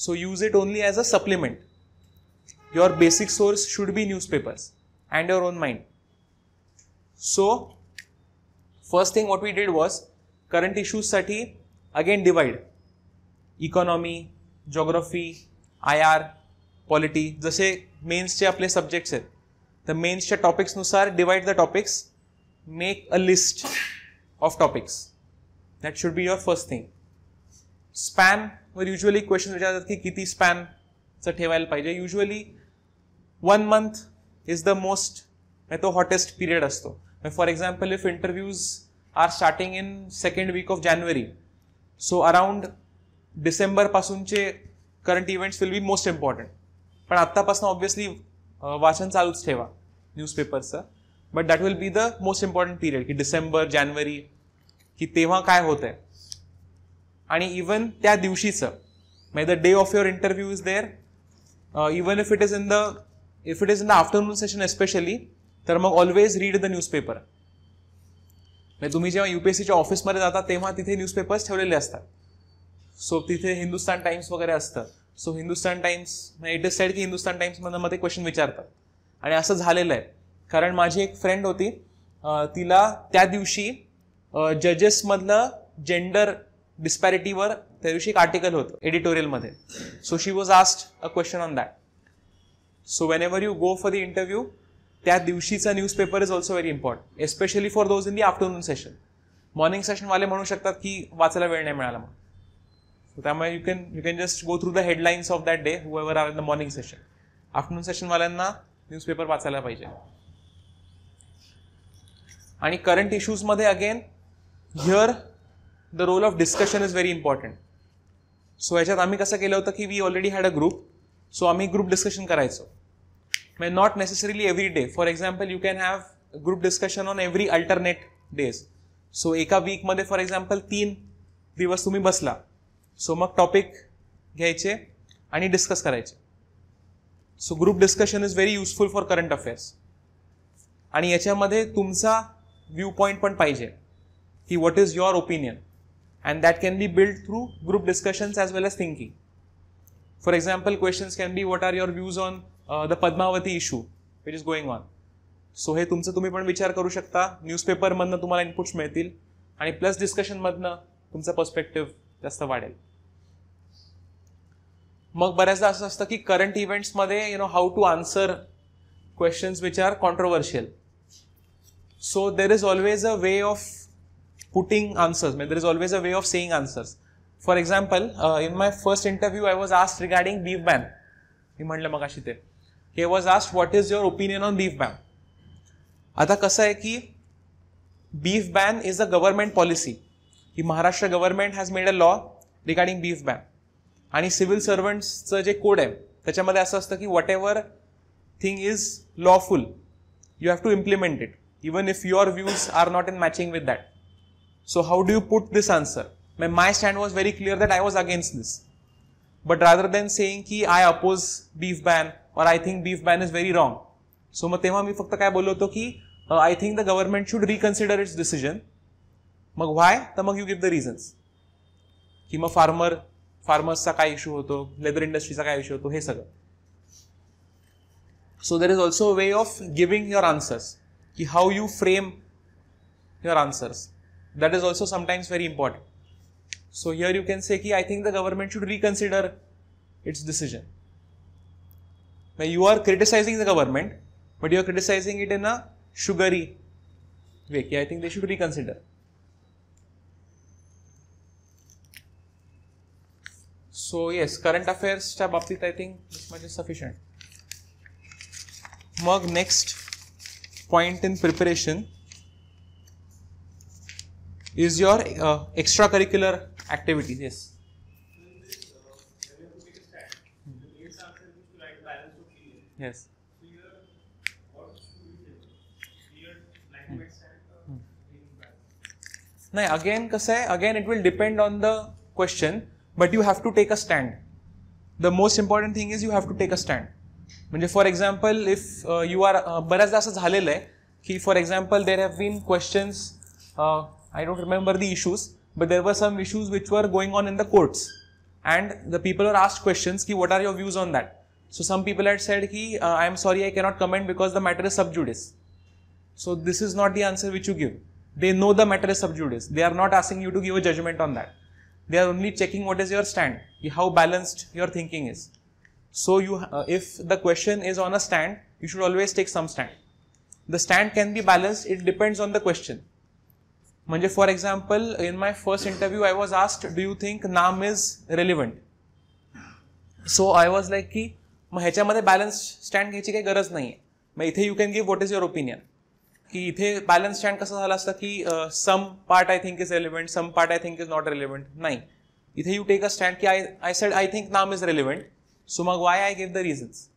so use it only as a supplement your basic source should be newspapers and your own mind so first thing what we did was current इश्यूजसाठी again divide economy geography I R polity जसे मेन्सचे आपले subjects आहेत the मेन्सच्या टॉपिक्सनुसार divide the topics make a list of topics that should be your first thing span वर usually question विचारतात की किती स्पॅनचं ठेवायला पाहिजे usually one month is the most तो हॉटेस्ट पिरियड असतो for example if interviews are starting in second week of January so around डिसेंबरपासूनचे current events will be most important पण आत्तापासून ऑब्व्हियसली वाचन चालूच ठेवा न्यूजपेपरचं but that will be the most important period की डिसेंबर जानेवारी की तेव्हा काय होतं आहे आणि इवन त्या दिवशीचं म्हणजे the day of your interview is there even if it is in the if it is in the afternoon session especially तर मग ऑलवेज रीड द न्यूजपेपर म्हणजे तुम्ही जेव्हा युपीएससीच्या ऑफिसमध्ये जाता तेव्हा तिथे न्यूजपेपर्स ठेवलेले असतात सो तिथे हिंदुस्तान टाइम्स वगैरे असतं so Hindustan Times is said की हिंदुस्तान टाइम्स मला ते क्वेश्चन विचारतात आणि असं झालेलं आहे कारण माझी एक फ्रेंड होती तिला त्या दिवशी जजेसमधलं जेंडर डिस्पॅरिटीवर त्या दिवशी एक आर्टिकल होतं एडिटोरियलमध्ये so she was asked a question on that so whenever you go for the interview त्या दिवशीचा newspaper is also very important especially for those in the afternoon session morning session वाले म्हणू शकतात की वाचायला वेळ नाही मिळाला म्हणून सो त्यामुळे you can you can just go through the headlines of that day ever are in the morning session आफ्टरनून सेशनवाल्यांना न्यूजपेपर वाचायला पाहिजे आणि करंट इश्यूजमध्ये again here the role of discussion is very important so याच्यात आम्ही कसं केलं होतं की we already had a group so आम्ही ग्रुप डिस्कशन करायचो may not necessarily every day for example you can have group discussion on every alternate days so एका वीकमध्ये फॉर एक्झाम्पल तीन दिवस तुम्ही बसला सो मग टॉपिक घ्यायचे आणि डिस्कस करायचे so group discussion is very useful for current affairs आणि याच्यामध्ये तुमचा व्ह्यू पॉईंट पण पाहिजे की what is your opinion and that can be build through group discussions as well as thinking for example questions can be what are your views on the Padmavati issue which is going on so हे तुमचं तुम्ही पण विचार करू शकता न्यूजपेपरमधनं तुम्हाला inputs मिळतील आणि प्लस डिस्कशनमधनं तुमचा पर्स्पेक्टिव्ह जास्त वाढेल मग बऱ्याचदा असं असतं की करंट इव्हेंट्समध्ये you know how to answer questions which are controversial so there is always a way of putting answers म्हणजे there is always a way of saying answers for example in my first interview I was asked regarding beef ban मी म्हणलं मग अशी ते की was asked what is your opinion on beef ban आता कसं आहे की beef ban is a government policy की Maharashtra government has made a law regarding beef ban आणि सिव्हिल सर्वंट्सचं जे कोड आहे त्याच्यामध्ये असं असतं की whatever thing is lawful you have to implement it even if your views are not in matching with that so how do you put this answer my my stand was very clear that I was against this but rather than saying की I oppose beef ban or I think beef ban is very wrong so मग तेव्हा मी फक्त काय बोललो होतो की I think the government should reconsider its decision मग व्हाय तर मग यू गिव्ह द रिझन्स की मग फार्मर फार्मर्सचा काय इश्यू होतो लेदर इंडस्ट्रीचा काय इश्यू होतो हे सगळं so there is also way of giving your answers की how you frame your answers that is also sometimes very important so here you can say की I think the government should reconsider its decision you are criticising the government but you are criticising it in a sugary way की I think they should reconsider So, yes, current affairs tab up I think this much is sufficient. Mug next point in preparation is your extracurricular activities. Yes. Yes. Now, again, again, it will depend on the question but you have to take a stand. The most important thing is you have to take a stand. म्हणजे for example if you are बऱ्याचदा असं झालेलं आहे की for example there have been questions I don't remember the issues but there were some issues which were going on in the courts and the people are asked questions की what are your views on that so some people had said की I am sorry I cannot comment because the matter is sub judice so this is not the answer which you give they know the matter is sub judice they are not asking you to give a judgement on that they are only checking what is your stand, how balanced your thinking is. So you, uh, if the question is on a stand, you should always take some stand. The stand can be balanced, it depends on the question. Manje, for example, in my first interview, I was asked, do you think nam is relevant? So I was like, ki, मग ह्याच्यामध्ये HM stand stand घ्यायची काही गरज नाही आहे मग इथे you can give what की इथे बॅलन्स स्टँड कसं झालं असतं की some part I think is relevant some part I think is not relevant नाही इथे यू टेक अ स्टँड की I I said I think NAM is relevant so मग why I gave the reasons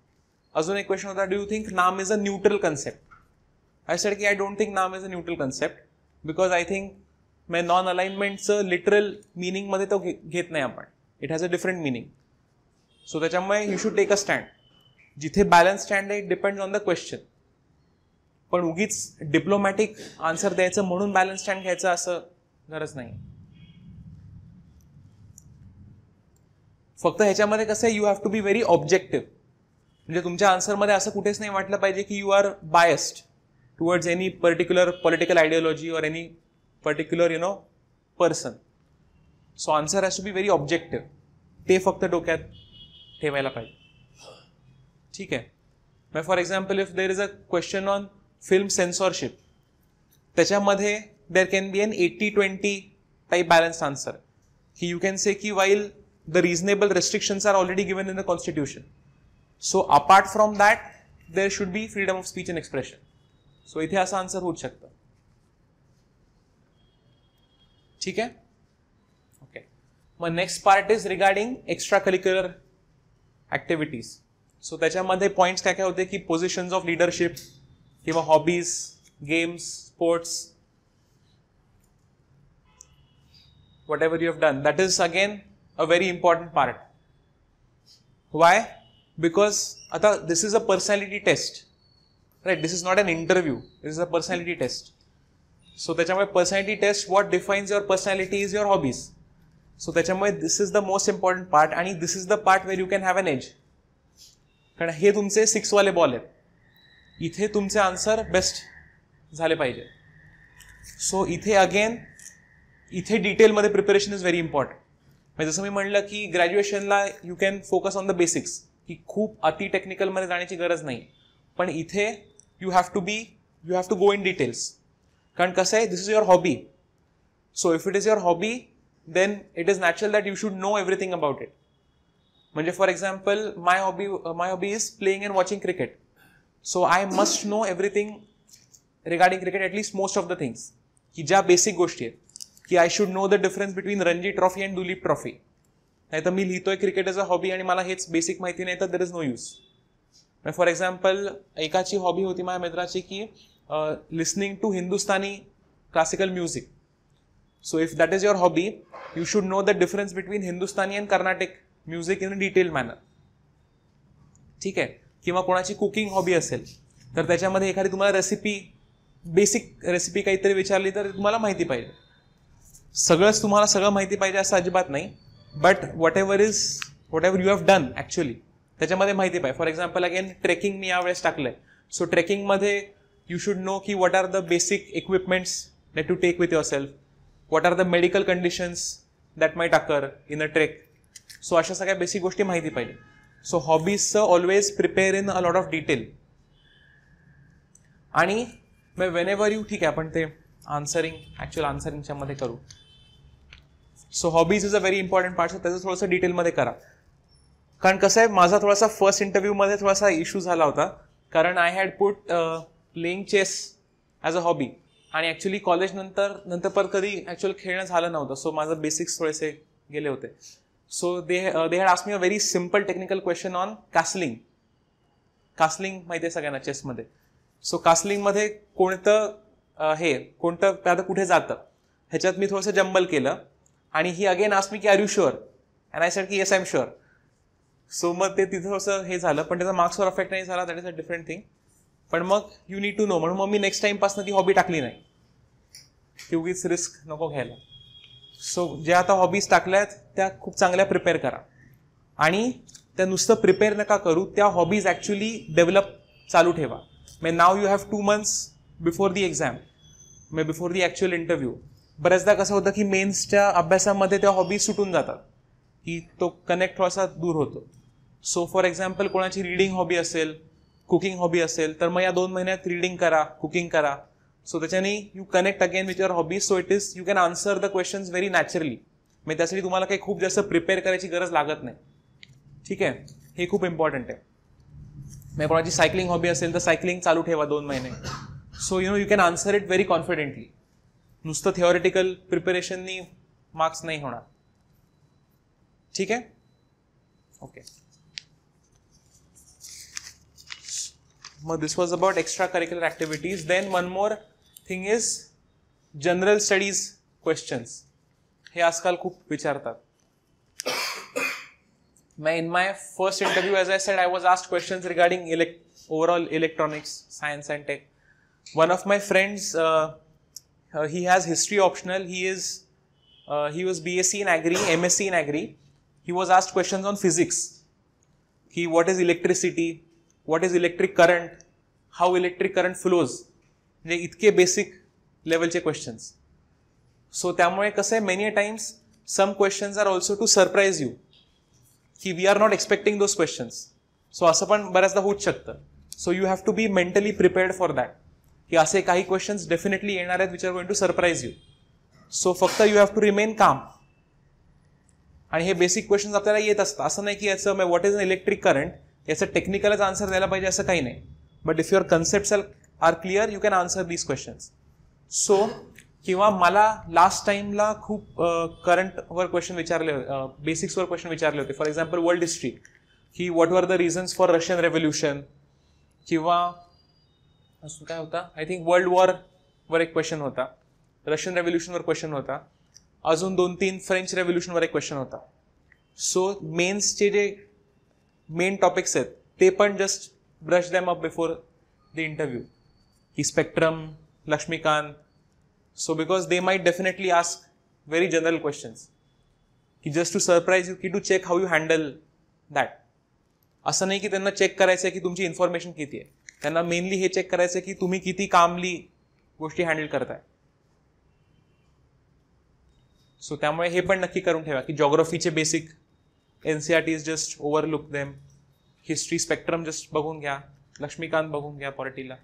अजून एक क्वेश्चन होता do you think NAM is a neutral concept I said की I don't think NAM is a neutral concept because I think मे नॉन अलाइनमेंटचं literal मिनिंगमध्ये तो घेत नाही आपण it has a different meaning so त्याच्यामुळे you should take a stand जिथे बॅलन्स स्टँड आहे depend depends on the question पण उगीच डिप्लोमॅटिक आन्सर द्यायचं म्हणून बॅलन्स स्टँड घ्यायचं असं गरज नाही फक्त ह्याच्यामध्ये कसं आहे you have to be very objective म्हणजे तुमच्या आन्सरमध्ये असं कुठेच नाही वाटलं पाहिजे की you are biased towards any particular political ideology or any particular you know person so answer has to be very objective ते फक्त डोक्यात ठेवायला पाहिजे ठीक आहे मग for example if there is a question on film censorship त्याच्यामध्ये there can be an eighty twenty type balance answer की यू कॅन से की while the reasonable restrictions are already given in the constitution so apart from that there should be freedom of speech and expression so इथे असं answer होऊ शकतं ठीक आहे okay मग next part is regarding extracurricular activities so त्याच्यामध्ये points काय काय होते की positions of leadership they were hobbies, games, sports, whatever you have done. That is again a very important part. Why? Because this is a personality test. Right? This is not an interview. This is a personality test. So त्याच्यामुळे personality test what defines your personality is your hobbies so त्याच्यामुळे this is the most important part आणि this is the part where you can have an edge कारण हे तुमचे सिक्सवाले ball आहेत इथे तुमचे answer best झाले पाहिजे सो इथे अगेन इथे डिटेलमध्ये प्रिपरेशन इज व्हेरी इम्पॉर्टंट म्हणजे जसं मी म्हणलं की ग्रॅज्युएशनला you can focus on the basics की खूप अति टेक्निकलमध्ये जाण्याची गरज नाही पण इथे you have to be you have to go in details कारण कसं आहे this is your hobby so if it is your hobby then it is natural that you should know everything about it म्हणजे for example my hobby my hobby is playing and watching cricket so I must know everything regarding cricket at least most of the things की ज्या basic गोष्टी आहेत की I should know the difference between Ranji Trophy and Duleep Trophy नाही तर मी लिहितोय cricket as a hobby आणि मला हेच बेसिक माहिती नाही तर there is no use for example एकाची हॉबी होती माझ्या मित्राची की listening to Hindustani classical music so if that is your hobby you should know the difference between Hindustani and Carnatic music in a detail manner ठीक आहे किंवा कोणाची कुकिंग हॉबी असेल तर त्याच्यामध्ये एखादी तुम्हाला रेसिपी बेसिक रेसिपी काहीतरी विचारली तर तुम्हाला माहिती पाहिजे सगळंच तुम्हाला सगळं माहिती पाहिजे असं अजिबात नाही but what ever is what ever you have done actually त्याच्यामध्ये माहिती पाहिजे फॉर एक्झाम्पल अगेन ट्रेकिंग मी यावेळेस टाकलं आहे सो ट्रेकिंगमध्ये यू शूड नो की what are the basic equipments that to take with your self what are the medical conditions that may occur in a trek so अशा सगळ्या basic गोष्टी माहिती पाहिजे so hobbies sir always prepare in a lot of detail आणि मे Wien whenever you ठीक आहे आपण ते आन्सरिंग ॲक्च्युअल आन्सरिंगच्या मध्ये करू so hobbies is a very important part त्याचं थोडंसं डिटेलमध्ये करा कारण कसं आहे माझा थोडासा फर्स्ट इंटरव्ह्यूमध्ये थोडासा इश्यू झाला होता कारण I had put playing chess as a hobby आणि ॲक्च्युली कॉलेजनंतर नंतर पर कधी ॲक्च्युअल खेळणं झालं नव्हतं सो माझं बेसिक्स थोडेसे गेले होते so they, uh, they had asked me a very simple technical question on castling माहिती आहे सगळ्यांना चेसमध्ये सो कास्लिंगमध्ये कोणतं uh, हे कोणतं आता कुठे जातं ह्याच्यात मी थोडंसं जंबल केलं आणि ही अगेन आस मी की are you sure and I said की yes I am sure so मग ते तिथं थोडंसं हे झालं पण त्याचा मार्क्सवर अफेक्ट नाही झाला that is a different thing पण मग यू नीड टू नो म्हणून मग मी नेक्स्ट टाईमपासून ती हॉबी टाकली नाही ती उगीच रिस्क नको घ्यायला सो ज्या आता हॉबीज टाकल्या आहेत त्या खूप चांगल्या प्रिपेअर करा आणि त्या नुसतं प्रिपेअर नका करू त्या हॉबीज ॲक्च्युली डेव्हलप चालू ठेवा may now you have two months before the exam may before the actual interview बऱ्याचदा कसं होतं की मेन्सच्या अभ्यासामध्ये त्या हॉबीज सुटून जातात की तो कनेक्ट थोडासा दूर होतो सो फॉर एक्झाम्पल कोणाची रीडिंग हॉबी असेल कुकिंग हॉबी असेल तर मग या दोन महिन्यात रीडिंग करा कुकिंग करा सो त्याच्याने you connect again with your hobbies so it is you can answer the questions very naturally मग त्यासाठी तुम्हाला काही खूप जास्त प्रिपेअर करायची गरज लागत नाही ठीक आहे हे खूप इम्पॉर्टंट आहे मग म्हणजे कोणाची सायकलिंग हॉबी असेल तर सायकलिंग चालू ठेवा दोन महिने so you know you can answer it very confidently नुसतं थिओरिटिकल प्रिपरेशननी मार्क्स नाही होणार ठीक आहे ओके मग this was about extra curricular activities then one more thing is general studies questions हे आजकाल खूप विचारतात my in my first interview as I said I was asked questions regarding elec overall electronics science and tech one of my friends he has history optional he is he was B S C in agri M S C in agri he was asked questions on physics की what is electricity what is electric current how electric current flows म्हणजे इतके basic लेवलचे questions so त्यामुळे कसं आहे many a times some questions are also to surprise you की we are not expecting those questions so असं पण बऱ्याचदा होऊच शकतं so you have to be mentally prepared for that की असे काही क्वेश्चन्स डेफिनेटली येणार आहेत which are going to surprise you so फक्त you have to remain calm आणि हे बेसिक क्वेश्चन्स आपल्याला येत असतात असं नाही की याचं what is an electric current याचं टेक्निकलच आन्सर द्यायला पाहिजे असं काही नाही but if your concept are clear you can answer these questions so किंवा मला लास्ट टाइमला खूप करंटवर क्वेश्चन विचारले बेसिक्सवर क्वेश्चन विचारले होते फॉर एक्झाम्पल वर्ल्ड हिस्ट्री की what were the reasons for Russian revolution किंवा असं काय होता आय थिंक वर्ल्ड वॉरवर एक क्वेश्चन होता रशियन रेव्होल्युशनवर क्वेश्चन होता अजून दोन तीन फ्रेंच रेव्होल्युशनवर एक क्वेश्चन होता सो मेन्सचे जे मेन टॉपिक्स आहेत ते पण just brush them up before the interview की spectrum Laxmikanth so because they might definitely ask very general questions की जस्ट टू सरप्राईज यू की to check how you handle that असं नाही की त्यांना चेक करायचं आहे की तुमची इन्फॉर्मेशन किती आहे त्यांना मेनली हे चेक करायचं आहे की तुम्ही किती कामली गोष्टी हँडल करताय सो त्यामुळे हे पण नक्की करून ठेवा की जॉग्रफीचे basic N C R T is just overlook them history spectrum just बघून घ्या लक्ष्मीकांत बघून घ्या पॉलिटीला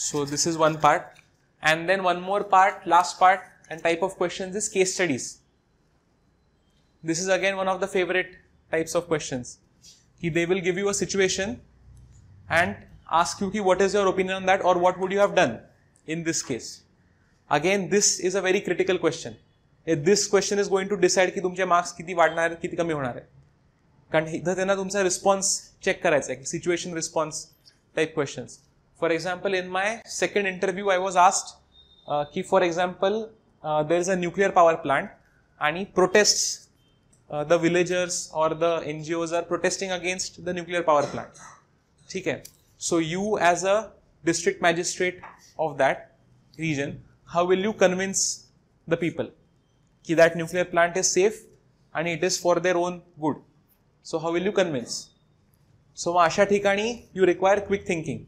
So this is one part. And then one more part, last part and type of questions is case studies. This is again one of the favorite types of questions. They will give you a situation and ask you what is your opinion on that or what would you have done in this case. Again, this is a very critical question. this question is going to decide की तुमचे marks किती वाढणार किती कमी होणार आहे कारण इथं त्यांना तुमचा रिस्पॉन्स response check आहे Situation response type questions. For example, in my second interview, I was asked uh, for example, uh, there is a nuclear power plant and he protests uh, the villagers or the NGOs are protesting against the nuclear power plant. Hai. So, you as a district magistrate of that region, how will you convince the people ki that nuclear plant is safe and it is for their own good? So, how will you convince? So, Asha Thikani, you require quick thinking.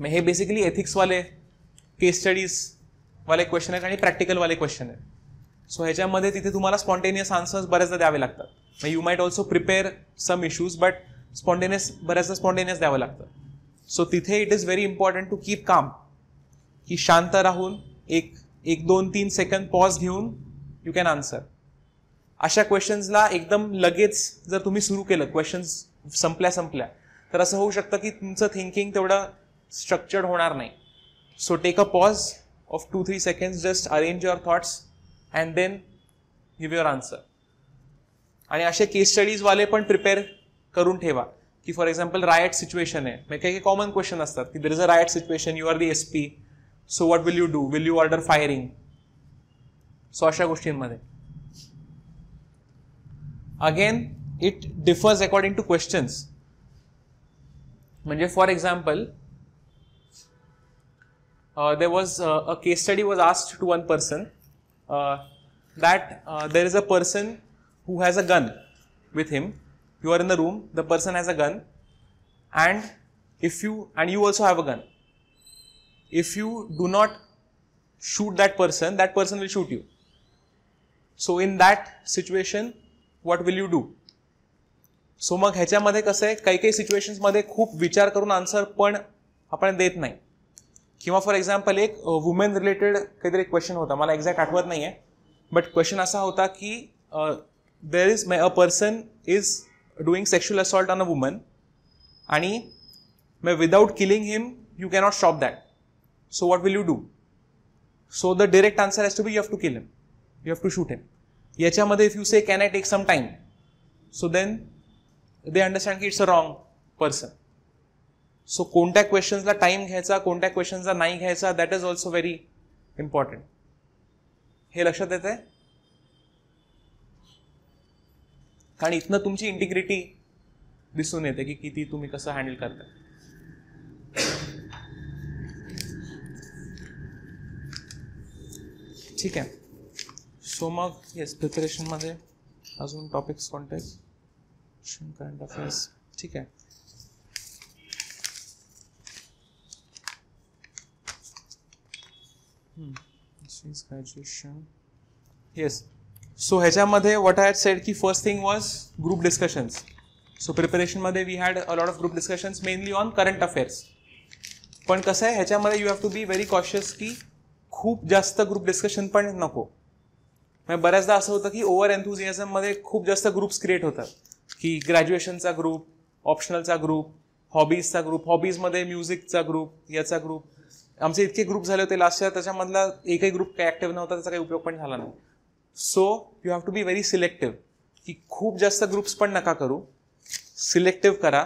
मग हे basically एथिक्सवाले case studies वाले question आहेत आणि प्रॅक्टिकलवाले question आहेत so ह्याच्यामध्ये तिथे तुम्हाला स्पॉन्टेनियस आन्सर्स बऱ्याचदा द्यावे लागतात मग you might also prepare some issues but spontaneous बऱ्याचदा स्पॉन्टेनियस द्यावं लागतं सो तिथे it is very important to keep calm की शांत राहून एक एक दोन तीन सेकंद पॉज घेऊन यू कॅन आन्सर अशा क्वेश्चन्सला एकदम लगेच जर तुम्ही सुरू केलं क्वेश्चन्स संपल्या संपल्या तर असं होऊ शकतं की तुमचं थिंकिंग तेवढं स्ट्रक्चर्ड होणार नाही so take a pause of two three seconds just arrange your thoughts and then give your answer आणि असे केस वाले पण प्रिपेअर करून ठेवा की फॉर एक्झाम्पल रायट सिच्युएशन आहे काही काही कॉमन क्वेश्चन असतात की there is a riot situation you are the S P so what will you do will you order firing so अशा गोष्टींमध्ये again it differs according to questions म्हणजे for example there was a case study was asked to one person that there is a person who has a gun with him. You are in the room, the person has a gun, and if you and you also have a gun. If you do not shoot that person, that person will shoot you. that situation, what will you will you do so मग ह्याच्यामध्ये कसं आहे काही काही सिच्युएशन्समध्ये खूप विचार करून answer पण आपण देत नाही किंवा फॉर एक्झाम्पल एक वुमेन रिलेटेड काहीतरी क्वेश्चन होता मला एक्झॅक्ट आठवत नाही आहे बट क्वेश्चन असा होता की there is my a person is doing sexual assault on a woman आणि may without killing him you cannot stop that so what will you do so the direct answer has to be you have to kill him you have to shoot him याच्यामध्ये if you say can I take some time so then they understand की it's a wrong person so कोणत्या क्वेश्चन्सला time घ्यायचा कोणत्या क्वेश्चन्सला नाही घ्यायचा that is also very important हे लक्षात येत आहे कारण इथनं तुमची इंटिग्रिटी दिसून येते की किती तुम्ही कसं हँडल करता ठीक आहे सो मग येस प्रिपरेशनमध्ये अजून टॉपिक्स कोणते करंट अफेअर्स ठीक आहे ग्रॅज्युएशन येस सो ह्याच्यामध्ये वॉट आय हॅड सेड की first thing was group discussions so प्रिपरेशनमध्ये we had a lot of group discussions mainly on current affairs पण कसं आहे ह्याच्यामध्ये you have to be very cautious की खूप जास्त ग्रुप डिस्कशन पण नको म्हणजे बऱ्याचदा असं होतं की ओव्हर एन्थुझियाझममध्ये खूप जास्त ग्रुप्स क्रिएट होतात की ग्रॅज्युएशनचा ग्रुप ऑप्शनलचा ग्रुप हॉबीजचा ग्रुप हॉबीजमध्ये म्युझिकचा ग्रुप याचा ग्रुप आमचे इतके ग्रुप झाले होते लास्ट इयर त्याच्यामधला एकही ग्रुप काही ॲक्टिव्ह नव्हता त्याचा काही उपयोग पण झाला नाही so you have to be very selective की खूप जास्त ग्रुप्स पण नका करू सिलेक्टिव्ह करा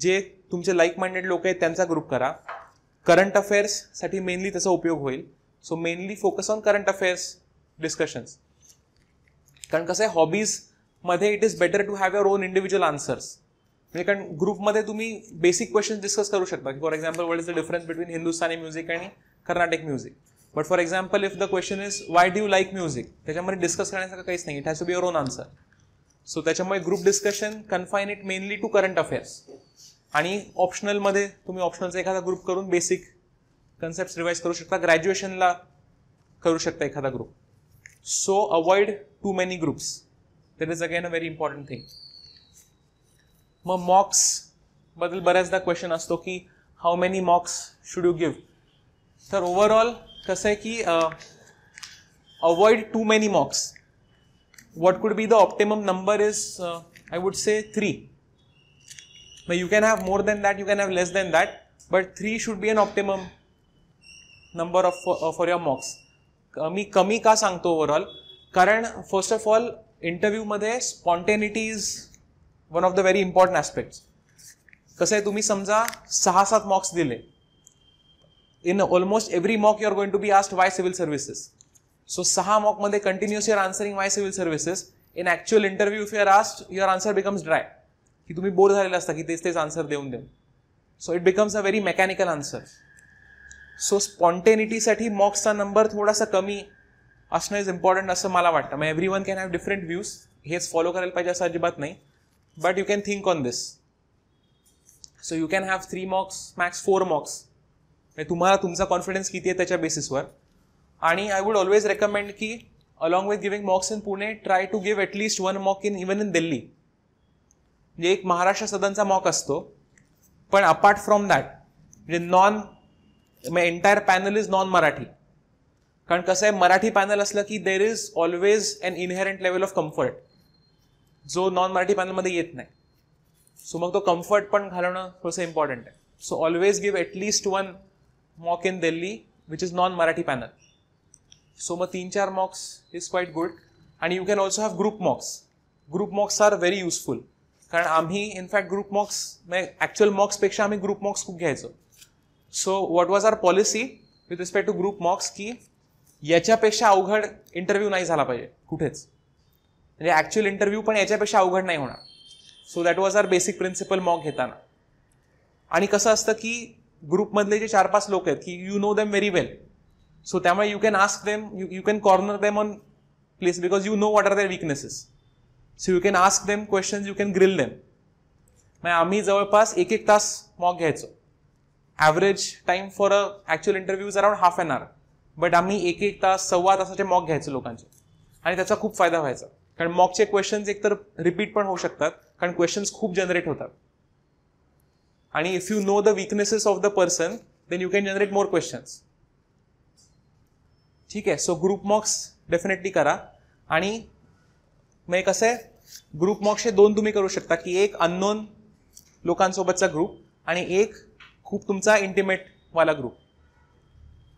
जे तुमचे लाईक माइंडेड लोक आहेत त्यांचा ग्रुप करा करंट अफेअर्ससाठी मेनली त्याचा उपयोग होईल so mainly focus on current affairs discussions कारण कसं आहे हॉबीजमध्ये it is better to have your own individual answers म्हणजे कारण ग्रुपमध्ये तुम्ही बेसिक क्वेश्चन डिस्कस करू शकता की for example what is the difference between Hindustani music आणि Carnatic music but for example if the question is why do you like music त्याच्यामध्ये discuss करण्यासारखं काहीच नाही it has to be your own answer so त्याच्यामुळे group discussion confine it mainly to current affairs आणि ऑप्शनलमध्ये तुम्ही ऑप्शनलचा एखादा ग्रुप करून बेसिक कन्सेप्ट रिवाईज करू शकता ग्रॅज्युएशनला करू शकता एखादा group so avoid too many groups that is again a very important thing मग मॉक्स बदल बऱ्याचदा क्वेश्चन असतो कि how many mocks should you give तो ओवरऑल कस है कि avoid too many mocks what could be the optimum number is I would say three मग you can have more than that you can have less than that but three should be an optimum number of for your mocks मी कमी का सांगतो overall कारण first of all interview मधे spontaneity is one of the very important aspects कसं आहे तुम्ही समजा सहा सात मॉक्स दिले in almost every mock you are going to be asked why civil services so सहा मॉकमध्ये continuous your answering why civil services in actual interview if your asked your answer becomes dry की तुम्ही bore झालेला असता की तेच तेच answer देऊन देऊन so it becomes a very mechanical answer so स्पॉन्टेनिटीसाठी मॉक्सचा नंबर थोडासा कमी असणं इज इम्पॉर्टंट असं मला वाटतं मग every one can have different views हेच फॉलो करायला पाहिजे असं अजिबात नाही but you can think on this. So you can have three mocks max four mocks म्हणजे तुम्हाला तुमचा कॉन्फिडन्स किती आहे त्याच्या बेसिसवर आणि आय वूड ऑलवेज रेकमेंड की along with giving mocks in Pune try to give at least one mock in even in Delhi म्हणजे एक महाराष्ट्र सदनचा मॉक असतो पण अपार्ट फ्रॉम दॅट म्हणजे नॉन म्हणजे entire panel is non Marathi कारण कसं आहे मराठी पॅनल असलं की there is always an inherent level of comfort जो नॉन मराठी पॅनलमध्ये येत नाही सो मग तो कम्फर्ट पण घालवणं थोडंसं इम्पॉर्टंट आहे so always give least one mock in Delhi which is non Marathi panel so मग तीन चार मॉक्स इज क्वाईट गुड आणि you can also have group mocks group mocks are very useful कारण आम्ही इनफॅक्ट ग्रुप मॉक्स म्हणजे ॲक्च्युअल मॉक्सपेक्षा आम्ही group mocks खूप घ्यायचो so what was our policy with respect to group mocks की याच्यापेक्षा अवघड इंटरव्ह्यू नाही झाला पाहिजे कुठेच म्हणजे ॲक्च्युअल इंटरव्ह्यू पण याच्यापेक्षा अवघड नाही होणार so that was our basic principle mock घेताना आणि कसं असतं की ग्रुपमधले जे चार पाच लोक आहेत की you know them very well so त्यामुळे you can ask them you you can corner them on place because you know what are their weaknesses so you can ask them question you can grill them मग आम्ही जवळपास एक एक तास mock घ्यायचो average time for a actual interview is around half an hour but आम्ही एक एक तास सव्वा तासाचे मॉक घ्यायचो लोकांचे आणि त्याचा खूप फायदा व्हायचा कारण मॉकचे क्वेश्चन्स एकतर रिपीट पण होऊ शकतात कारण क्वेश्चन्स खूप जनरेट होतात आणि if you know the weaknesses of the person then you can generate more questions ठीक आहे सो ग्रुप मॉक्स डेफिनेटली करा आणि मग एक असं आहे ग्रुप मॉक्सचे दोन तुम्ही करू शकता की एक अननोन लोकांसोबतचा ग्रुप आणि एक खूप तुमचा इंटिमेटवाला ग्रुप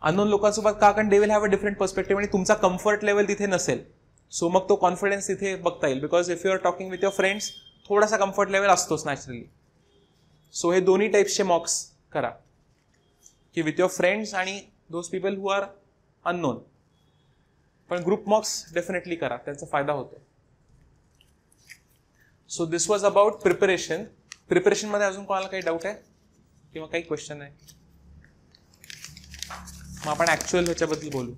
अननोन लोकांसोबत का कारण they will have a different perspective आणि तुमचा कम्फर्ट लेवल तिथे नसेल सो मग तो कॉन्फिडन्स तिथे बघता येईल because if you are talking with your friends थोडासा कम्फर्ट लेवल असतोच नॅचरली सो हे दोन्ही टाईप्सचे मॉक्स करा की विथ युअर फ्रेंड्स आणि those people who are unknown पण ग्रुप मॉक्स डेफिनेटली करा त्यांचा फायदा होतो so this was about preparation प्रिपरेशनमध्ये अजून कोणाला काही डाऊट आहे किंवा काही क्वेश्चन आहे मग आपण ऍक्च्युअल ह्याच्याबद्दल बोलू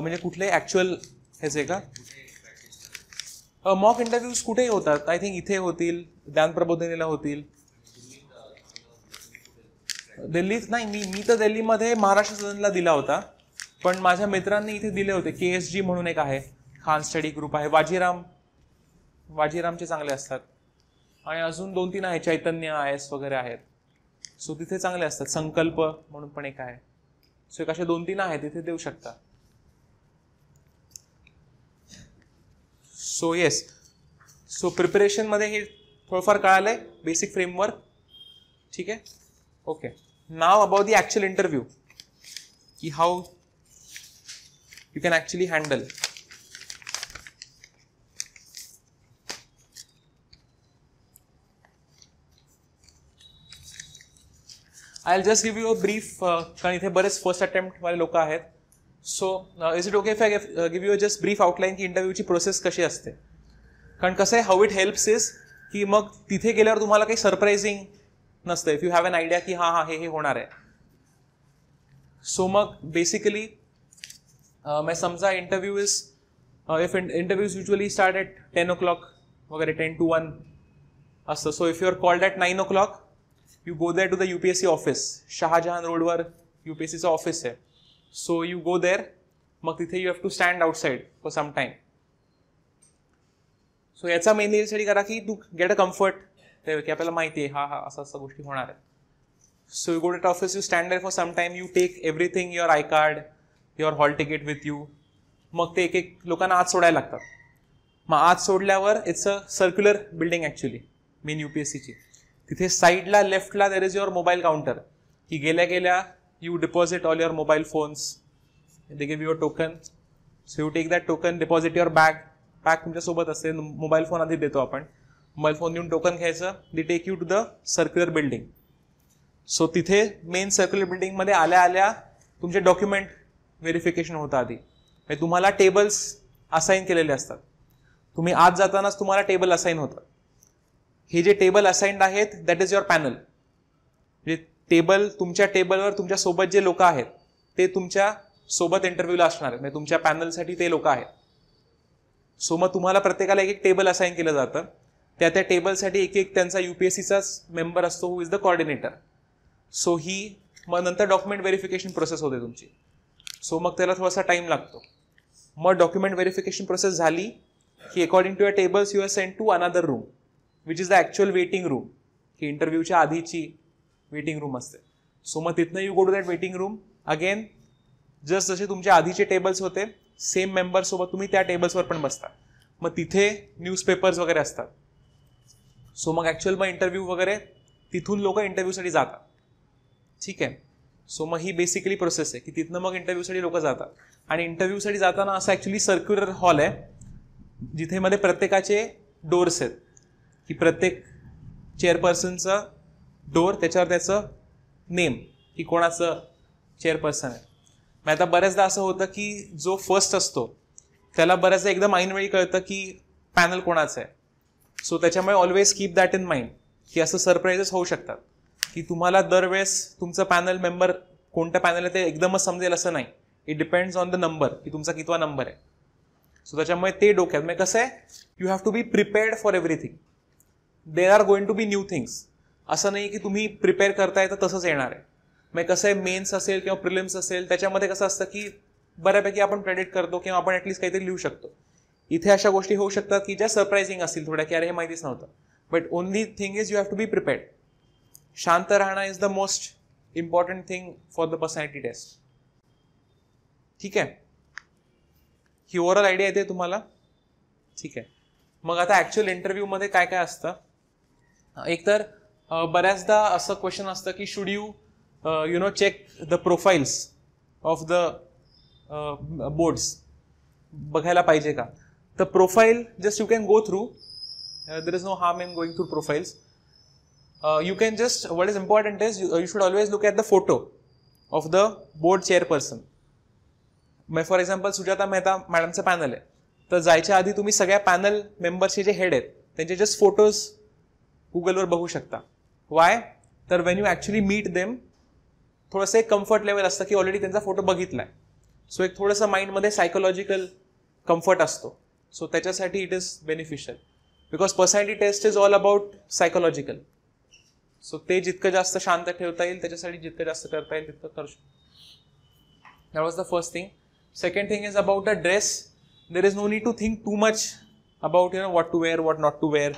म्हणजे कुठले ॲक्च्युअल ह्याचे का मॉक इंटरव्ह्यूज कुठेही होतात आय थिंक इथे होतील ज्ञान प्रबोधनीला होतील दिल्लीत नाही मी मी तर दिल्लीमध्ये महाराष्ट्र सदनला दिला होता पण माझ्या मित्रांनी इथे दिले होते के एस जी म्हणून एक आहे खान स्टडी ग्रुप आहे वाजीराम वाजीरामचे चांगले असतात आणि अजून दोन तीन आहे चैतन्य आय एस वगैरे आहेत सो तिथे चांगले असतात संकल्प म्हणून पण एक आहे सो एक असे दोन तीन आहेत तिथे देऊ शकता सो येस सो प्रिपरेशन मधे थोड़ाफार कळालं बेसिक फ्रेमवर्क ठीक है okay now about the actual interview कि how you can actually handle I'll just give you a brief कारण इथे बरेच फर्स्ट वाले लोग हैं so is it okay if give you just brief outline की इंटरव्ह्यूची प्रोसेस कशी असते कारण कसं आहे हाऊ इट हेल्प्स इज की मग तिथे गेल्यावर तुम्हाला काही सरप्राइझिंग नसतं if you have an idea की हां हां हे हे होणार आहे सो मग बेसिकली मै समजा interview is if interviews usually start at ten o'clock वगैरे टेन टू वन असतं so if you are called at nine o'clock you go that to the U P S C office Shahjahan रोडवर U P S सीचं office आहे so you go there मग तिथे you have to stand outside for some time so याचा main यासाठी करा की तू get a comfort की आपल्याला माहिती आहे हा हा असं असं गोष्टी होणार आहे so you go that office you stand for some time you take everything your I card your hall ticket with you मग ते एक एक लोकांना आत सोडायला लागतात मग आत सोडल्यावर it's a circular building actually main U P S सीची तिथे साईडला लेफ्टला there is your mobile counter की गेल्या गेल्या you deposit all your mobile phones they give you a token so you take that token deposit your bag bag तुमच्यासोबत असेल mobile phone आधी देतो आपण मोबाईल फोन देऊन टोकन घ्यायचं they take you to the circular building so तिथे main circular बिल्डिंगमध्ये आल्या आल्या तुमचे डॉक्युमेंट व्हेरिफिकेशन होतं आधी म्हणजे तुम्हाला टेबल्स असाईन केलेले असतात तुम्ही आत जातानाच तुम्हाला टेबल असाईन होतं हे जे टेबल असाइन्ड आहेत दॅट इज युअर पॅनल म्हणजे टेबल तुमच्या टेबलवर तुमच्या सोबत जे लोक आहेत ते तुमच्या सोबत इंटरव्ह्यूला असणार आहेत म्हणजे तुमच्या पॅनलसाठी ते लोक आहेत सो मग तुम्हाला प्रत्येकाला एक एक टेबल असाईन केलं जातं त्या त्या टेबलसाठी एक एक त्यांचा यू पी एस सीचाच मेंबर असतो who is the coordinator so he मग नंतर डॉक्युमेंट व्हेरिफिकेशन प्रोसेस होते तुमची सो मग त्याला थोडासा टाईम लागतो मग डॉक्युमेंट व्हेरिफिकेशन प्रोसेस झाली की according to your tables you are send to another room which is the actual waiting room की इंटरव्ह्यूच्या आधीची वेटिंग रूम असते सो मग तिथनं you go to that waiting room again just जसे तुमचे आधीचे टेबल्स होते सेम मेंबरसोबत तुम्ही त्या टेबल्सवर पण बसता मग तिथे न्यूजपेपर्स वगैरे असतात सो मग ॲक्च्युअल मग इंटरव्ह्यू वगैरे तिथून लोक इंटरव्ह्यूसाठी जातात ठीक आहे सो मग ही बेसिकली प्रोसेस आहे की तिथनं मग इंटरव्ह्यूसाठी लोक जातात आणि इंटरव्ह्यूसाठी जाताना असं ॲक्च्युली सर्क्युलर हॉल आहे जिथे मध्ये प्रत्येकाचे डोर्स आहेत की प्रत्येक चेअरपर्सनचं डोअर त्याच्यावर त्याचं नेम की कोणाचं चेअरपर्सन आहे मग आता बऱ्याचदा असं होतं की जो फर्स्ट असतो त्याला बऱ्याचदा एकदम ऐनवेळी कळतं की पॅनल कोणाचं आहे सो त्याच्यामुळे always keep that in mind की असं सरप्राईजेस होऊ शकतात की तुम्हाला दरवेळेस तुमचं पॅनल मेंबर कोणतं पॅनल आहे ते एकदमच समजेल असं नाही it depends on the number की तुमचा कितवा नंबर आहे सो त्याच्यामुळे ते डोक्यात म्हणजे कसं आहे you have to be prepared for everything they are going to be new things असं नाही की तुम्ही प्रिपेअर करताय तर तसंच येणार आहे मग कसं आहे मेन्स असेल किंवा प्रिलिम्स असेल त्याच्यामध्ये कसं असतं की बऱ्यापैकी आपण प्रेडिट करतो किंवा आपण ॲटलीस्ट काहीतरी लिहू शकतो इथे अशा गोष्टी होऊ शकतात की ज्या सरप्राईझिंग असतील थोड्या की अरे हे माहितीच नव्हतं but only thing is you have to be prepared शांत राहणं is the most important thing for the personality test ठीक आहे ही ओव्हरऑल आयडिया येते तुम्हाला ठीक आहे मग आता ॲक्च्युअल इंटरव्ह्यूमध्ये काय काय असतं एकतर बऱ्याचदा असं क्वेश्चन असतं की should you you know check the profiles of the boards बघायला पाहिजे का तर profile just you can go through there is no harm in going through profiles you can just what is important is you should always look at the photo of the board chairperson मग for example Sujata Mehta मॅडमचं panel आहे तर जायच्या आधी तुम्ही सगळ्या panel मेंबर्सचे जे head आहेत त्यांचे जस्ट फोटोज गुगलवर बघू शकता वाय तर when you actually meet them थोडंसं एक कम्फर्ट लेवल असतं की ऑलरेडी त्यांचा फोटो बघितला आहे सो एक थोडंसं माइंडमध्ये सायकोलॉजिकल कम्फर्ट असतो सो त्याच्यासाठी it is beneficial because personality test is all about psychological so ते जितकं जास्त शांत ठेवता येईल त्याच्यासाठी जितकं जास्त करता येईल तितकं करू शकतो that was the first thing second thing is about the dress there is no need to think too much about you know what to wear what not to wear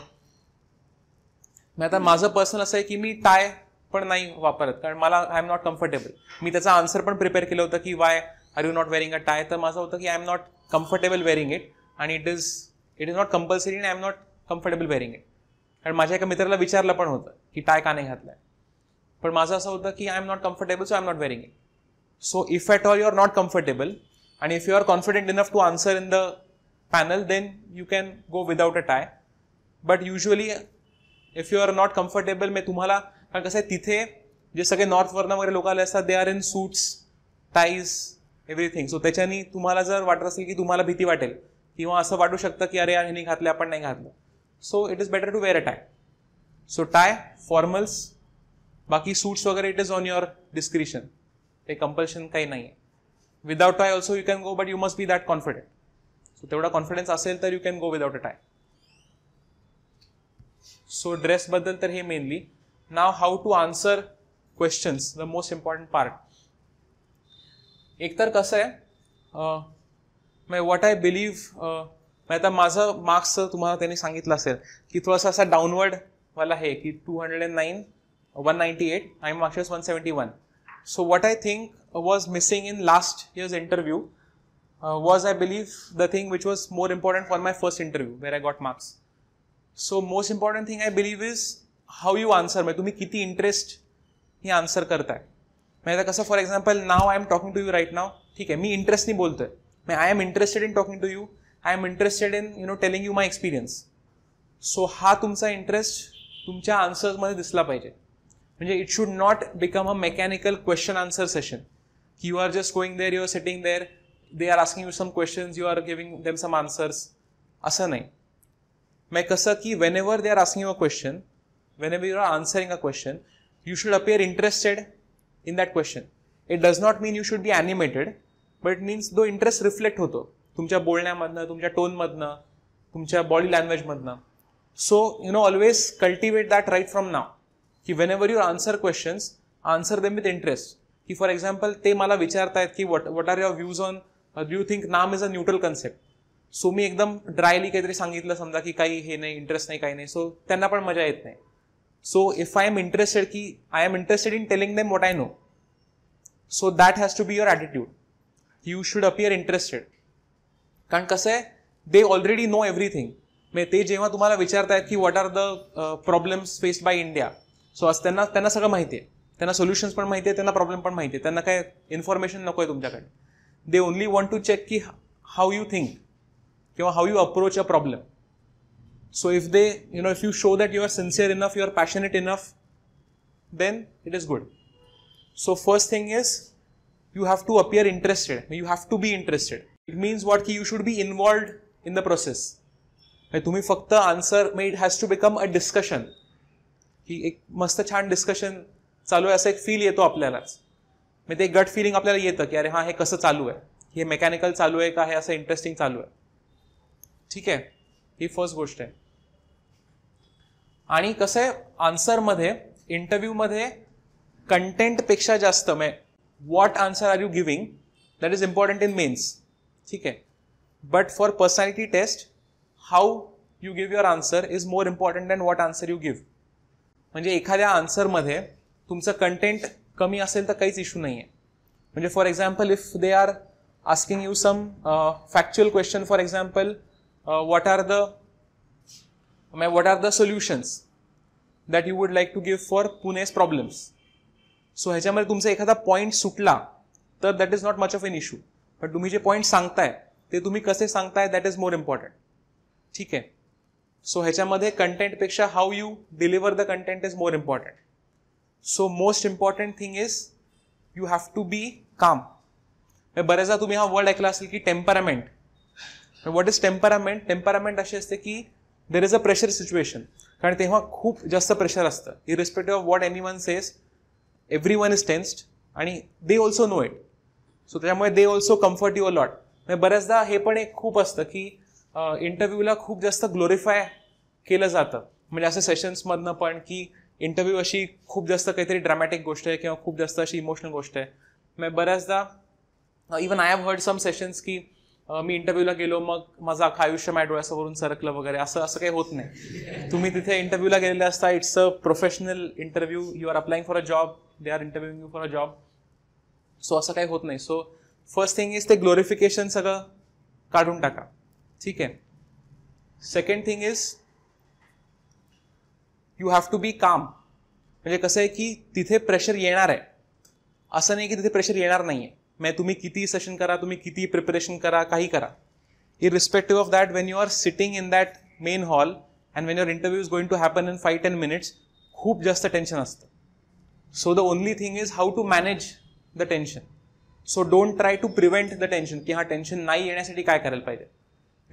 मग आता माझं पर्सनल असं आहे की मी टाय पण नाही वापरत कारण मला आय एम नॉट कम्फर्टेबल मी त्याचा आन्सर पण प्रिपेअर केलं होतं की why are you not wearing a tie तर माझं होतं की I am not comfortable wearing it आणि it is it is not compulsory and I am not comfortable wearing it कारण माझ्या एका मित्राला विचारलं पण होतं की टाय का नाही घातलाय पण माझं असं होतं की I am not comfortable so I am not wearing it so if at all you are not comfortable and if you are confident enough to answer in the panel then you can go without a tie but usually if you are not comfortable मी तुम्हाला कारण कसं आहे तिथे जे सगळे वर्न वगैरे लोक आले असतात they are in suits ties everything so त्याच्यानी तुम्हाला जर वाटत असेल की तुम्हाला भीती वाटेल किंवा असं वाटू शकतं की अरे यार हे घातलं आपण नाही घातलं so it is better to wear a tie so tie formals बाकी सूट्स वगैरे it is on your description ते कंपल्शन काही नाही आहे without tie also you can go but you must be that confident so तेवढा confidence असेल तर you can go without a tie so ड्रेसबद्दल तर हे mainly now how to answer questions the most important part एकतर कसं आहे मग वॉट आय बिलीव्ह मग आता माझं मार्क्स तुम्हाला त्यांनी सांगितलं असेल की थोडासा असा डाऊनवर्ड मला की two hundred and nine one ninety eight I marks one seventy one so what I think was missing in last years interview was I believe the thing which was more important for my first interview where I got marks so most important thing I believe is how you answer म्हणजे तुम्ही किती interest ही answer करताय म्हणजे आता कसं for example now I am talking to you right now ठीक आहे मी इंटरेस्टनी बोलतोय मग I am interested in talking to you I am interested in you know telling you my experience so हा तुमचा इंटरेस्ट तुमच्या आन्सर्समध्ये दिसला पाहिजे म्हणजे it should not become a mechanical question answer session की you are just going there you are sitting there they are asking you some questions you are giving them some answers असं नाही मैं कसं की whenever they are asking a question whenever you are answering a question you should appear interested in that question it does not mean you should be animated but means though interest reflect होतो तुमच्या बोलण्यामधनं तुमच्या टोनमधनं तुमच्या body लँग्वेजमधनं so you know always cultivate that right from now की whenever you answer questions answer them with interest की for example ते मला विचारतायत की what what are your views on do you think NAM is a neutral concept so मी एकदम drily काहीतरी सांगितलं समजा की काही हे नाही इंटरेस्ट नाही काही नाही सो त्यांना पण मजा येत नाही so if I am interested की I am interested in telling them what I know so that has to be your attitude you should appear interested कारण कसं आहे दे ऑलरेडी नो एव्हरीथिंग म्हणजे ते जेव्हा तुम्हाला आहेत की what are the problems faced by India so आज त्यांना त्यांना सगळं माहिती आहे त्यांना सोल्युशन्स पण माहिती आहे त्यांना प्रॉब्लेम पण माहिती आहे त्यांना काय इन्फॉर्मेशन नको आहे तुमच्याकडे they only want to check की हाऊ यू थिंक किंवा how you approach a problem so if they you know if you show that you are sincere enough you are passionate enough then it is good so first thing is you have to appear interested you have to be interested it means what की you should be involved in the process तुम्ही फक्त answer मग it has to become a discussion की एक मस्त छान discussion चालू आहे असं एक फील येतो आपल्यालाच मग ते गट फिलिंग आपल्याला येतं की अरे हां हे कसं चालू आहे हे मेकॅनिकल चालू आहे का हे असं इंटरेस्टिंग चालू आहे ठीक आहे ही फर्स्ट गोष्ट आहे आणि कसं आहे आन्सरमध्ये इंटरव्ह्यूमध्ये कंटेंटपेक्षा जास्त may what answer are you giving that is important in mains ठीक आहे but for personality test how you give your answer is more important than what answer you give म्हणजे एखाद्या आन्सरमध्ये तुमचं कंटेंट कमी असेल तर काहीच इश्यू नाही आहे म्हणजे for example if they are asking you some factual question for example Uh, what are the what are the solutions that you would like to give for Pune's problems. So ह्याच्यामध्ये तुमचा एखादा point सुटला तर that is not much of an issue पण तुम्ही जे point सांगताय ते तुम्ही कसे सांगताय दॅट इज मोर इम्पॉर्टंट ठीक आहे सो ह्याच्यामध्ये कंटेंटपेक्षा how you deliver the content is more important so most important thing is you have to be calm बऱ्याचदा तुम्ही हा वर्ड ऐकला असेल की temperament what is temperament temperament अशी असते की there is a pressure situation कारण तेव्हा खूप जास्त प्रेशर असतं irrespective of what anyone says everyone is tensed आणि they also know it so त्यामुळे they also comfort you lot म्हणजे बऱ्याचदा हे पण एक खूप असतं की इंटरव्ह्यूला खूप जास्त ग्लोरीफाय केलं जातं म्हणजे असं सेशन्समधनं पण की इंटरव्ह्यू अशी खूप जास्त काहीतरी ड्रामॅटिक गोष्ट आहे किंवा खूप जास्त अशी इमोशनल गोष्ट आहे मग म्हणजे बऱ्याचदा even I have heard some sessions की अं, मी इंटरव्ह्यूला गेलो मग माझं अख्खा आयुष्य माझ्या डोळ्यासमोरून सरकलं वगैरे असं असं काही होत नाही तुम्ही तिथे इंटरव्ह्यूला गेलेले असता it's a professional interview you are applying for a job they are interviewing you for a job so असं काही होत नाही सो फर्स्ट थिंग इज ते ग्लोरिफिकेशन सगळं काढून टाका ठीक आहे second thing is you have to be calm म्हणजे कसं आहे की तिथे प्रेशर येणार आहे असं नाही की तिथे प्रेशर येणार नाही आहे मग तुम्ही किती सेशन करा तुम्ही किती प्रिपरेशन करा काही करा irrespective of that when you are sitting in that main hall and when your interview is going to happen in five ten minutes खूप जास्त टेन्शन असतं so the only thing is how to manage the tension so don't try to prevent the tension की हा tension नाही येण्यासाठी काय करायला पाहिजे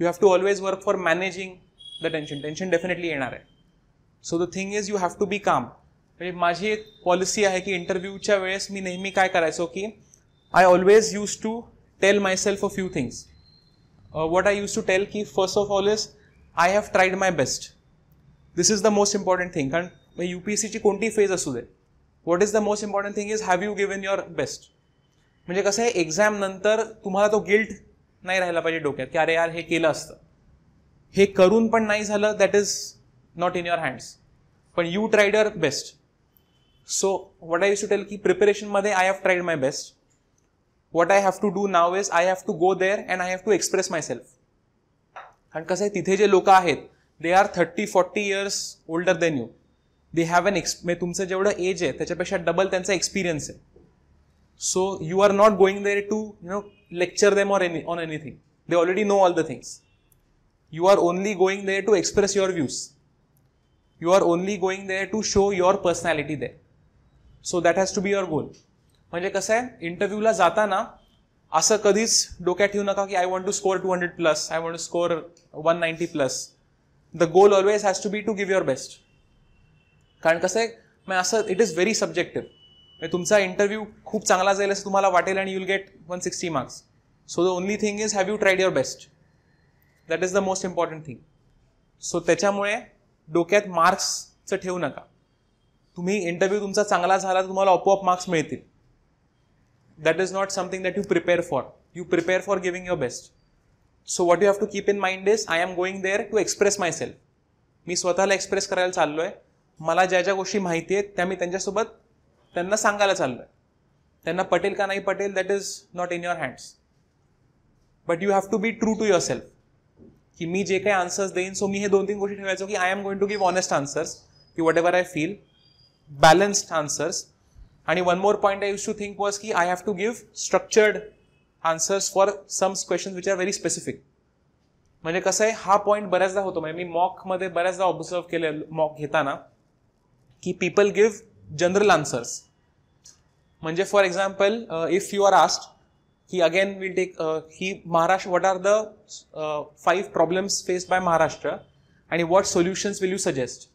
you have to always work for managing the tension tension definitely येणार आहे so the thing is you have to be calm म्हणजे माझी एक पॉलिसी आहे की इंटरव्ह्यूच्या वेळेस मी नेहमी काय करायचो की I always use to tell myself few few things what I use to tell की first of all is I have tried my best this is the most important thing कारण मग यू पी एस ची कोणती phase असू दे what is the most important thing is have you given your best म्हणजे कसं आहे exam नंतर तुम्हाला तो गिल्ट नाही राहिला पाहिजे डोक्यात की अरे यार हे केलं असतं हे करून पण नाही झालं that is not in your hands पण you tried your best so what I you to tell की प्रिपरेशनमध्ये I have tried my best what I have to do now is I have to go there and I have to express myself. कारण कसं आहे तिथे जे लोक आहेत they are thirty forty years older than you they have an X म्हणजे तुमचं जेवढं एज आहे त्याच्यापेक्षा डबल त्यांचा एक्सपिरियन्स आहे so you are not going there to you know lecture them or any on anything they already know all the things you are only going there to express your views you are only going there to show your personality there so that has to be your goal म्हणजे कसं आहे इंटरव्ह्यूला जाताना असं कधीच डोक्यात ठेवू नका की I want to score two hundred plus I want to score one ninety plus the goal always has to be to give your best कारण कसं आहे मग असं इट इज व्हेरी सब्जेक्टिव्ह म्हणजे तुमचा इंटरव्ह्यू खूप चांगला जाईल असं तुम्हाला वाटेल and you'll get one sixty marks so the only thing is have you tried your best that is the most important thing so त्याच्यामुळे डोक्यात मार्क्सचं ठेवू नका तुम्ही इंटरव्ह्यू तुमचा चांगला झाला तर तुम्हाला आपोआप मार्क्स मिळतील that is not something that you prepare for. You prepare for giving your best. So what you have to keep in mind is I am going there to express myself मी स्वतःला express करायला चाललो आहे मला ज्या ज्या गोष्टी माहिती आहेत त्या मी त्यांच्यासोबत त्यांना सांगायला चाललो आहे त्यांना पटेल का नाही पटेल that is not in your hands but you have to be true to yourself की मी जे काही आन्सर्स देईन सो मी हे दोन तीन गोष्टी ठेवायचो की I am going to give honest answers की whatever I feel balanced answers आणि one more point I use to think was की I have to give structured answers for some question which are very specific म्हणजे कसं आहे हा point बऱ्याचदा होतो म्हणजे मी मॉकमध्ये बऱ्याचदा ऑब्झर्व केले मॉक घेताना की पीपल गिव्ह जनरल आन्सर्स म्हणजे for example if you are asked की again will take he Maharashtra what are the five problems face by Maharashtra आणि what solutions will you suggest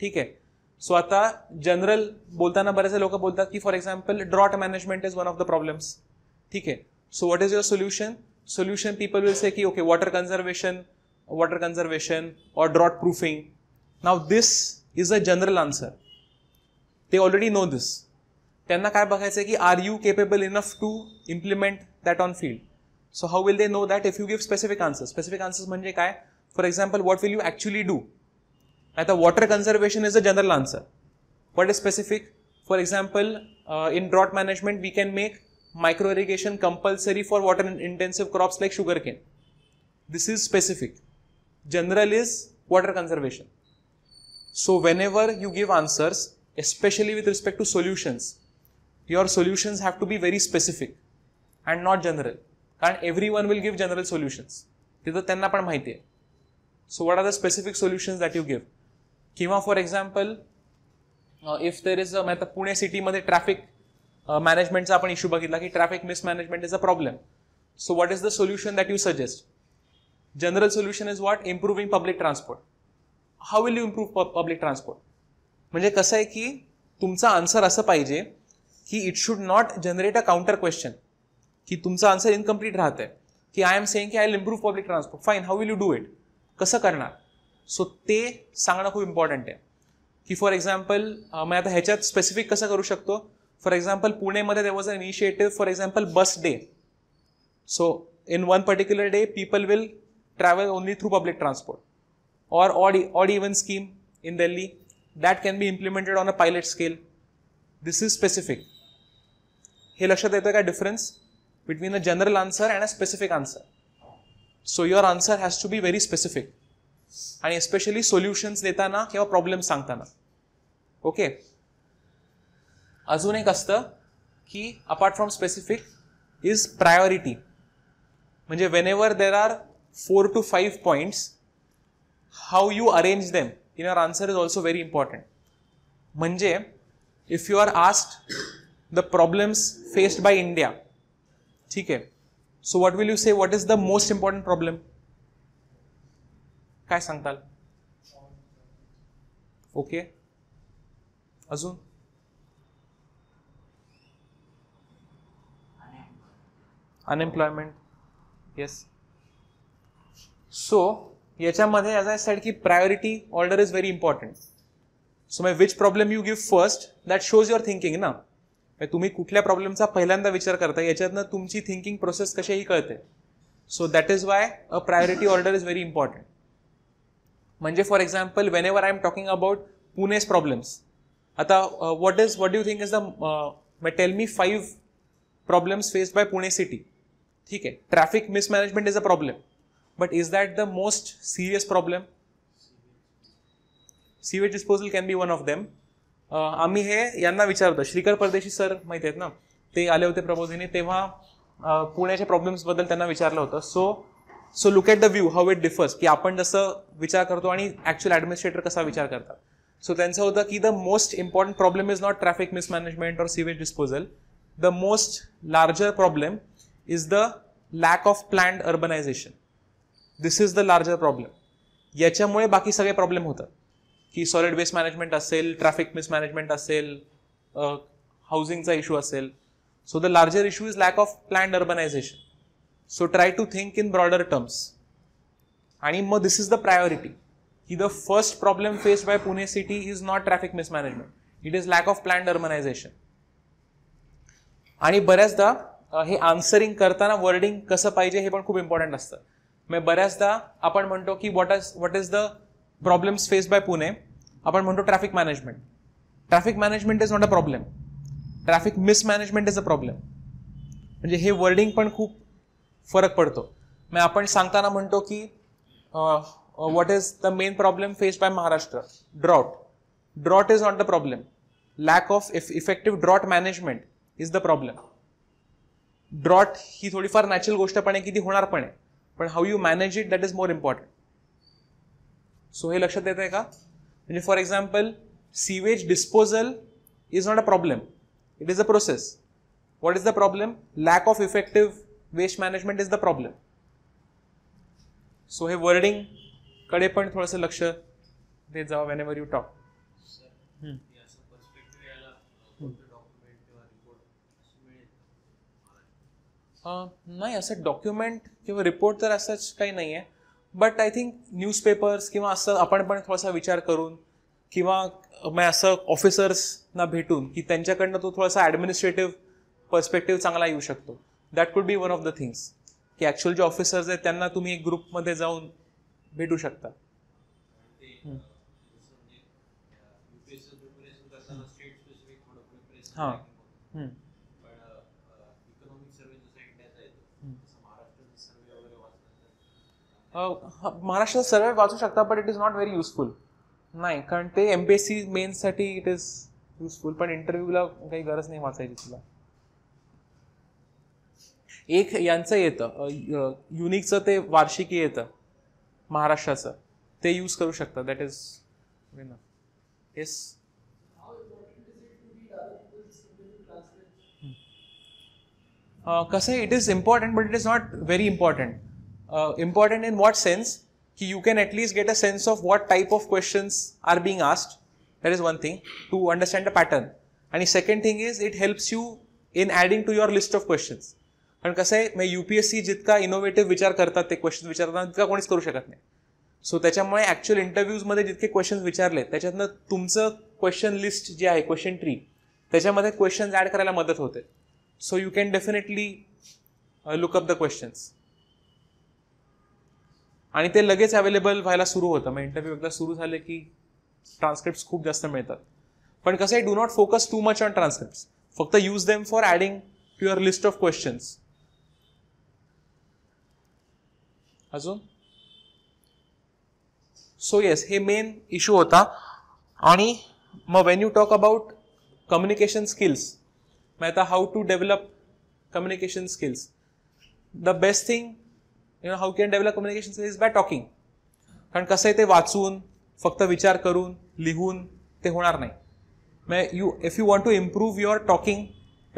ठीक आहे स्वतः जनरल बोलताना बरेचसे लोक बोलतात की for example drought management is one of the problems ठीक आहे so what is your solution solution people will say की okay water conservation water conservation और drought proofing now this is a general answer ते already know this त्यांना काय बघायचं की are you capable enough to implement that on field so how will they know that if you give specific answer specific answers म्हणजे काय for example what will you actually do आता water conservation is a general answer. What is specific? For example, uh, in drought management, we can make micro irrigation compulsory for water intensive crops like sugarcane. This is specific. General is water conservation. So whenever you give answers, especially with respect to solutions, your solutions have to be very specific and not general. And everyone will give general solutions. So what are the specific solutions that you give? किंवा for example if there is a Pune सिटीमध्ये traffic मॅनेजमेंटचा आपण issue बघितला की traffic mismanagement is a problem so what is the solution that you suggest general solution is what improving public transport how will you improve public transport म्हणजे कसं आहे की तुमचा आन्सर असं पाहिजे की it should not generate a counter question की तुमचा आन्सर इनकम्प्लीट राहत आहे की आय एम सेईंग की I will improve public transport fine how will you do it कसं करणार सो ते सांगणं खूप इम्पॉर्टंट आहे की फॉर एक्झाम्पल मैं आता ह्याच्यात स्पेसिफिक कसं करू शकतो फॉर एक्झाम्पल पुणेमध्ये there was a initiative for example bus day so in one particular day people will travel only through public transport और odd odd even scheme in Delhi that can be implemented on a pilot scale. This is लक्षा हे लक्षात येतं difference between a general answer and a specific answer so your answer has to be very specific आणि especially solutions देताना किंवा problem सांगताना okay अजून एक असतं की apart from specific is priority म्हणजे whenever there are four to five points how you arrange them in your answer is also very important म्हणजे if you are asked the problems faced by India ठीक आहे so what will you say what is the most important problem काय सांगताल okay अजून unemployment yes so याच्यामध्ये as I said की priority order is very important so मै which problem you give first that shows your thinking ना तुम्ही कुठल्या प्रॉब्लेमचा पहिल्यांदा विचार करता याच्यातनं तुमची थिंकिंग प्रोसेस कशाही कळते so that is why a priority order is very important म्हणजे for example whenever I am talking about Pune's problems आता what is what do think is the tell me five problems face by Pune city ठीक आहे traffic mismanagement is a problem but is that the most serious problem sewage disposal can be one of them आम्ही हे यांना विचारतो श्रीकर परदेशी sir माहिती आहेत ना ते आले होते प्रबोधिनी तेव्हा uh, पुण्याच्या प्रॉब्लेम्सबद्दल त्यांना विचारलं होतं so so look at the view how it differs की आपण जसं विचार करतो आणि ॲक्च्युअल ॲडमिनिस्ट्रेटर कसा विचार करतात सो त्यांचं होतं की the most important problem is not traffic mismanagement or sewage disposal the most larger problem is the lack of planned urbanization this is the larger problem याच्यामुळे बाकी सगळे प्रॉब्लेम होतात की सॉलिड वेस्ट मॅनेजमेंट असेल traffic mismanagement असेल हाऊसिंगचा issue असेल so the larger issue is lack of planned urbanization so try to think in broader terms आणि मग दिस इज द प्रायोरिटी की the first problem face by Pune city is not traffic mismanagement it is lack of plan urbanization. आणि बऱ्याचदा uh, हे answering करताना wording कसं पाहिजे हे पण खूप इम्पॉर्टंट असतं मग बऱ्याचदा आपण म्हणतो की what is what is the problems face by Pune आपण म्हणतो traffic management traffic management is not a problem traffic mismanagement is a problem म्हणजे हे वर्डिंग पण खूप फरक पडतो मैं आपण संगता मन तो what is the main problem face by Maharashtra drought drought is not the problem lack of effective drought management is the problem drought ही थोडीफार नैचरल गोष्ट पे कि होनापण है how you manage it that is more important so ये लक्षात देते है का for example sewage disposal is not a problem it is a process what is the problem lack of effective waste management is the problem so हे वर्डिंगकडे पण थोडंसं लक्ष देत जावं वेन एव्हर यू टॉक नाही असं डॉक्युमेंट किंवा रिपोर्ट तर असंच काही नाही आहे बट आय थिंक न्यूजपेपर्स किंवा असं आपण पण थोडासा विचार करून किंवा मग म्हणजे असं ऑफिसर्सना भेटून की त्यांच्याकडनं तो थोडासा ॲडमिनिस्ट्रेटिव्ह पर्स्पेक्टिव्ह चांगला येऊ शकतो that could be one of the things की ॲक्च्युअल जे ऑफिसर्स आहेत त्यांना तुम्ही एक ग्रुपमध्ये जाऊन भेटू शकता हां महाराष्ट्रात सर्वे वाचू शकता but it is not very useful नाही कारण ते एम पी एस सी मेनसाठी इट इज युजफुल पण इंटरव्ह्यूला काही गरज नाही वाचायची तुला एक यांचं येतं युनिकचं ते वार्षिकी येतं महाराष्ट्राचं ते यूज करू शकता दॅट इज यस येस कसं it is important but it is not very important important in what sense की you can at least get a sense of what type of questions are being asked that is one thing to understand a pattern आणि second thing is it helps you in adding to your list of questions कारण कसं आहे मग U P S C जितका innovative विचार करतात ते question विचारताना तितका कोणीच करू शकत नाही सो त्याच्यामुळे ॲक्च्युअल इंटरव्ह्यूजमध्ये जितके क्वेश्चन्स विचारले त्याच्यातनं तुमचं क्वेश्चन लिस्ट जे आहे क्वेश्चन ट्री त्याच्यामध्ये क्वेश्चन्स ॲड करायला मदत होते so you can definitely look up the questions आणि ते लगेच अवेलेबल व्हायला सुरू होतं मग इंटरव्ह्यू एकदा सुरू झाले की ट्रान्सक्रिप्ट खूप जास्त मिळतात पण कसं आहे do not focus too much on transcript फक्त use them for adding to list of questions अजून सो येस हे मेन इशू होता आणि मग when you talk about communication skills मग आता how to develop communication skills the best thing you know how can develop communication skills by talking कारण कसं आहे ते वाचून फक्त विचार करून लिहून ते होणार नाही मग you if you want to improve your talking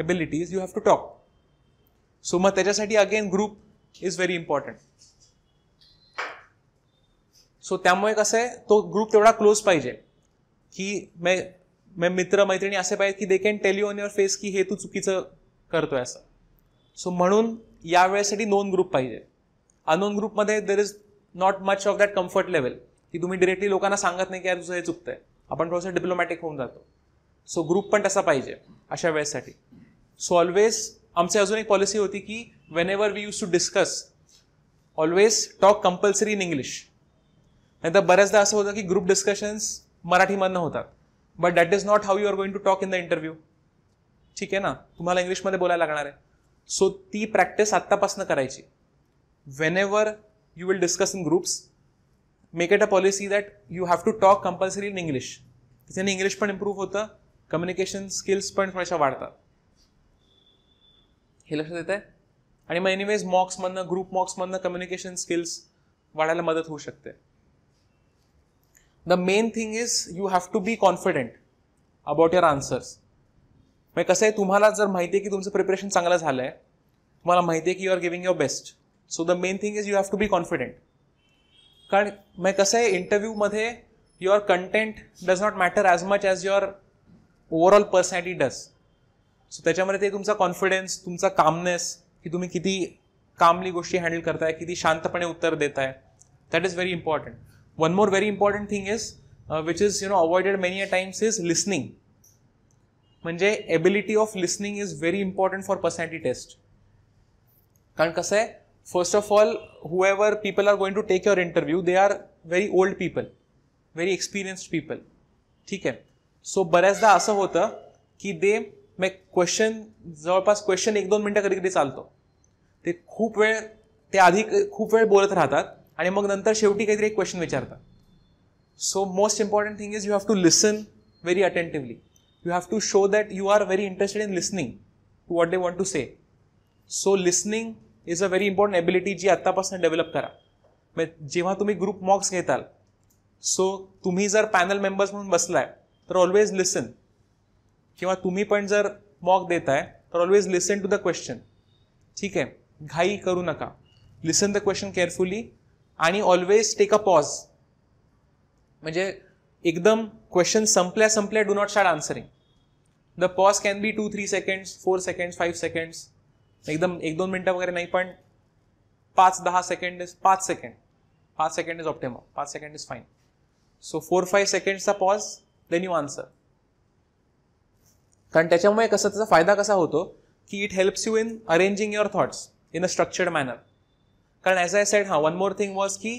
abilities you have to talk so मग त्याच्यासाठी again group is very important so त्यामुळे कसं आहे तो ग्रुप तेवढा क्लोज पाहिजे की मे मित्र मैत्रिणी असे पाहिजे की they can tell you on your face की हे तू चुकीचं करतोय असं सो म्हणून या वेळेसाठी नोन ग्रुप पाहिजे अनोन ग्रुपमध्ये there is not much of that comfort level की तुम्ही डिरेक्टली लोकांना सांगत नाही की यार तुझं हे चुकतंय आपण थोडंसं डिप्लोमॅटिक होऊन जातो सो ग्रुप पण तसा पाहिजे अशा वेळेसाठी सो ऑलवेज आमची अजून एक पॉलिसी होती की whenever we use to discuss always talk compulsory in English नाही तर बऱ्याचदा असं होतं की ग्रुप डिस्कशन्स मराठीमधनं होतात but that is not how you are going to talk in the interview ठीक आहे ना तुम्हाला इंग्लिशमध्ये बोलायला लागणार आहे सो ती प्रॅक्टिस आत्तापासून करायची whenever you will discuss in groups make it a policy that you have to talk compulsory in English त्याच्याने इंग्लिश पण इम्प्रूव्ह होतं कम्युनिकेशन स्किल्स पण थोड्याशा वाढतात हे लक्षात येत आहे आणि मग एनिवेज मॉक्समधनं ग्रुप मॉक्समधनं कम्युनिकेशन स्किल्स वाढायला मदत होऊ शकते the main thing is you have to be confident about your answers म्हणजे कसं आहे तुम्हाला जर माहिती आहे की तुमचं प्रिपरेशन चांगलं झालं आहे तुम्हाला माहिती आहे की you are giving your best so the main thing is you have to be confident कारण मग म्हणजे कसं आहे इंटरव्ह्यूमध्ये your content does not matter as much as your overall personality does so त्याच्यामध्ये ते तुमचा कॉन्फिडन्स तुमचा कामनेस की तुम्ही किती कामली गोष्टी हँडल करताय किती शांतपणे उत्तर देताय that is very important one more very important thing is uh, which is you know avoided many a times is listening म्हणजे ability of listening is very important for personality test कारण कसं आहे first of all whoever people are going to take your interview they are very old people very experienced people ठीक आहे so बऱ्याचदा असं होतं की दे मग क्वेश्चन जवळपास क्वेश्चन एक दोन मिनटं कधी कधी चालतो ते खूप वेळ ते आधी खूप वेळ बोलत राहतात आणि मग नंतर शेवटी काहीतरी एक क्वेश्चन विचारता so most important thing is you have to listen very attentively you have to show that you are very interested in listening to what they want to say so listening is a very important ability जी आत्तापासून develop करा मग जेव्हा तुम्ही group मॉक्स घेताल so तुम्ही जर panel members म्हणून बसलाय तर ऑलवेज लिसन किंवा तुम्ही पण जर मॉक देताय तर always listen to the question ठीक आहे घाई करू नका लिसन द क्वेश्चन केअरफुली आणि ऑलवेज टेक अ पॉज म्हणजे एकदम क्वेश्चन संपल्या संपल्या do not start answering the pause can be two three seconds four seconds five seconds एकदम एक दोन मिनटं वगैरे नाही पण पाच दहा सेकंड इज पाच सेकंड पाच सेकंड इज ऑप्टेम पाच second is fine so four five सेकंड्सचा पॉज देन यू आन्सर कारण त्याच्यामुळे कसं त्याचा फायदा कसा होतो की it helps you in arranging your thoughts in a structured manner कारण ॲज आय सेड हां वन मोर थिंग वॉज की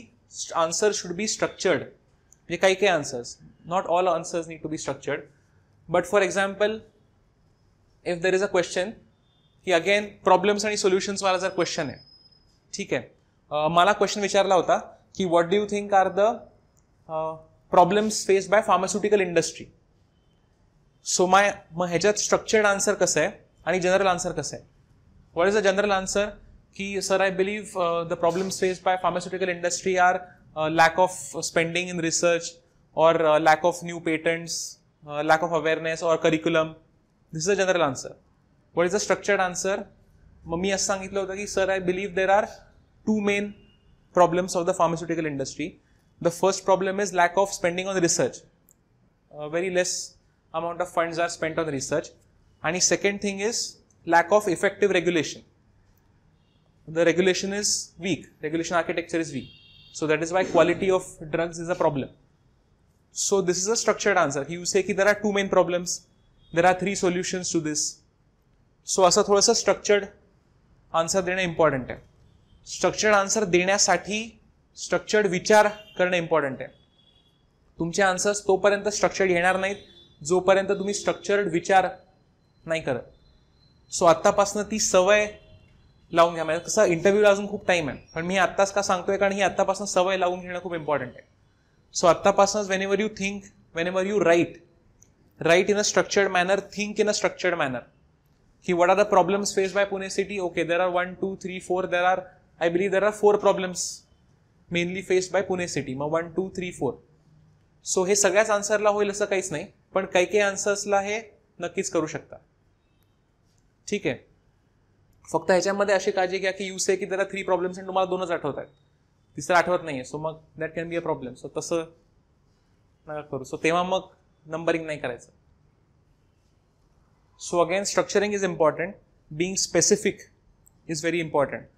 आन्सर शुड बी स्ट्रक्चर्ड म्हणजे काही काही answers not all answers need to be structured but for example if there is a question की again problems आणि solutions मला जर क्वेश्चन आहे ठीक आहे मला क्वेश्चन विचारला होता की what do you think are the problems face by pharmaceutical industry so my मग ह्याच्यात स्ट्रक्चर्ड आन्सर कसं आहे आणि जनरल आन्सर कसं आहे what is a general answer sir, I believe uh, the problems faced by pharmaceutical industry are uh, lack of spending in research or uh, lack of new patents, lack of awareness or curriculum. This is a general answer. What is the structured answer? मी असं सांगितलं होतं की sir I believe there are two main problems of the pharmaceutical industry the first problem is lack of spending on research very less amount of funds are spend on research आणि second thing is lack of effective regulation the regulation is weak, regulation architecture is weak. So that is why quality of drugs is a problem. So this is a structured answer. You say ki there are two main problems. There are three solutions to this. so asa sa structured answer dena important hai structured answer important sathi Structured vichar देण्यासाठी important hai tumche answers to तुमचे answers तोपर्यंत nahi. येणार नाहीत जोपर्यंत structured vichar nahi नाही so atta pasna ti सवय लावून घ्या म्हणजे कसं इंटरव्ह्यूला अजून खूप टाईम आहे पण मी आत्ताच का सांगतोय कारण ही आत्तापासून सवय लावून घेणं खूप इम्पॉर्टंट आहे सो आत्तापासून whenever you think whenever you write write in a structured manner think in a structured manner की what are the problems face by Pune city okay there are one two three four there are I believe there are four problems mainly faced by Pune city मग one two three four so हे सगळ्याच आन्सरला होईल असं काहीच नाही पण काही काही आन्सर्सला हे नक्कीच करू शकता ठीक आहे फक्त ह्याच्यामध्ये अशी काळजी घ्या की यू से की त्याला थ्री प्रॉब्लेम्स आणि तुम्हाला दोनच आठवत आहेत तिसरं आठवत नाही सो मग that can be a problem so तसं नका करू सो तेव्हा मग नंबरिंग नाही करायचं so again structuring is important being specific is very important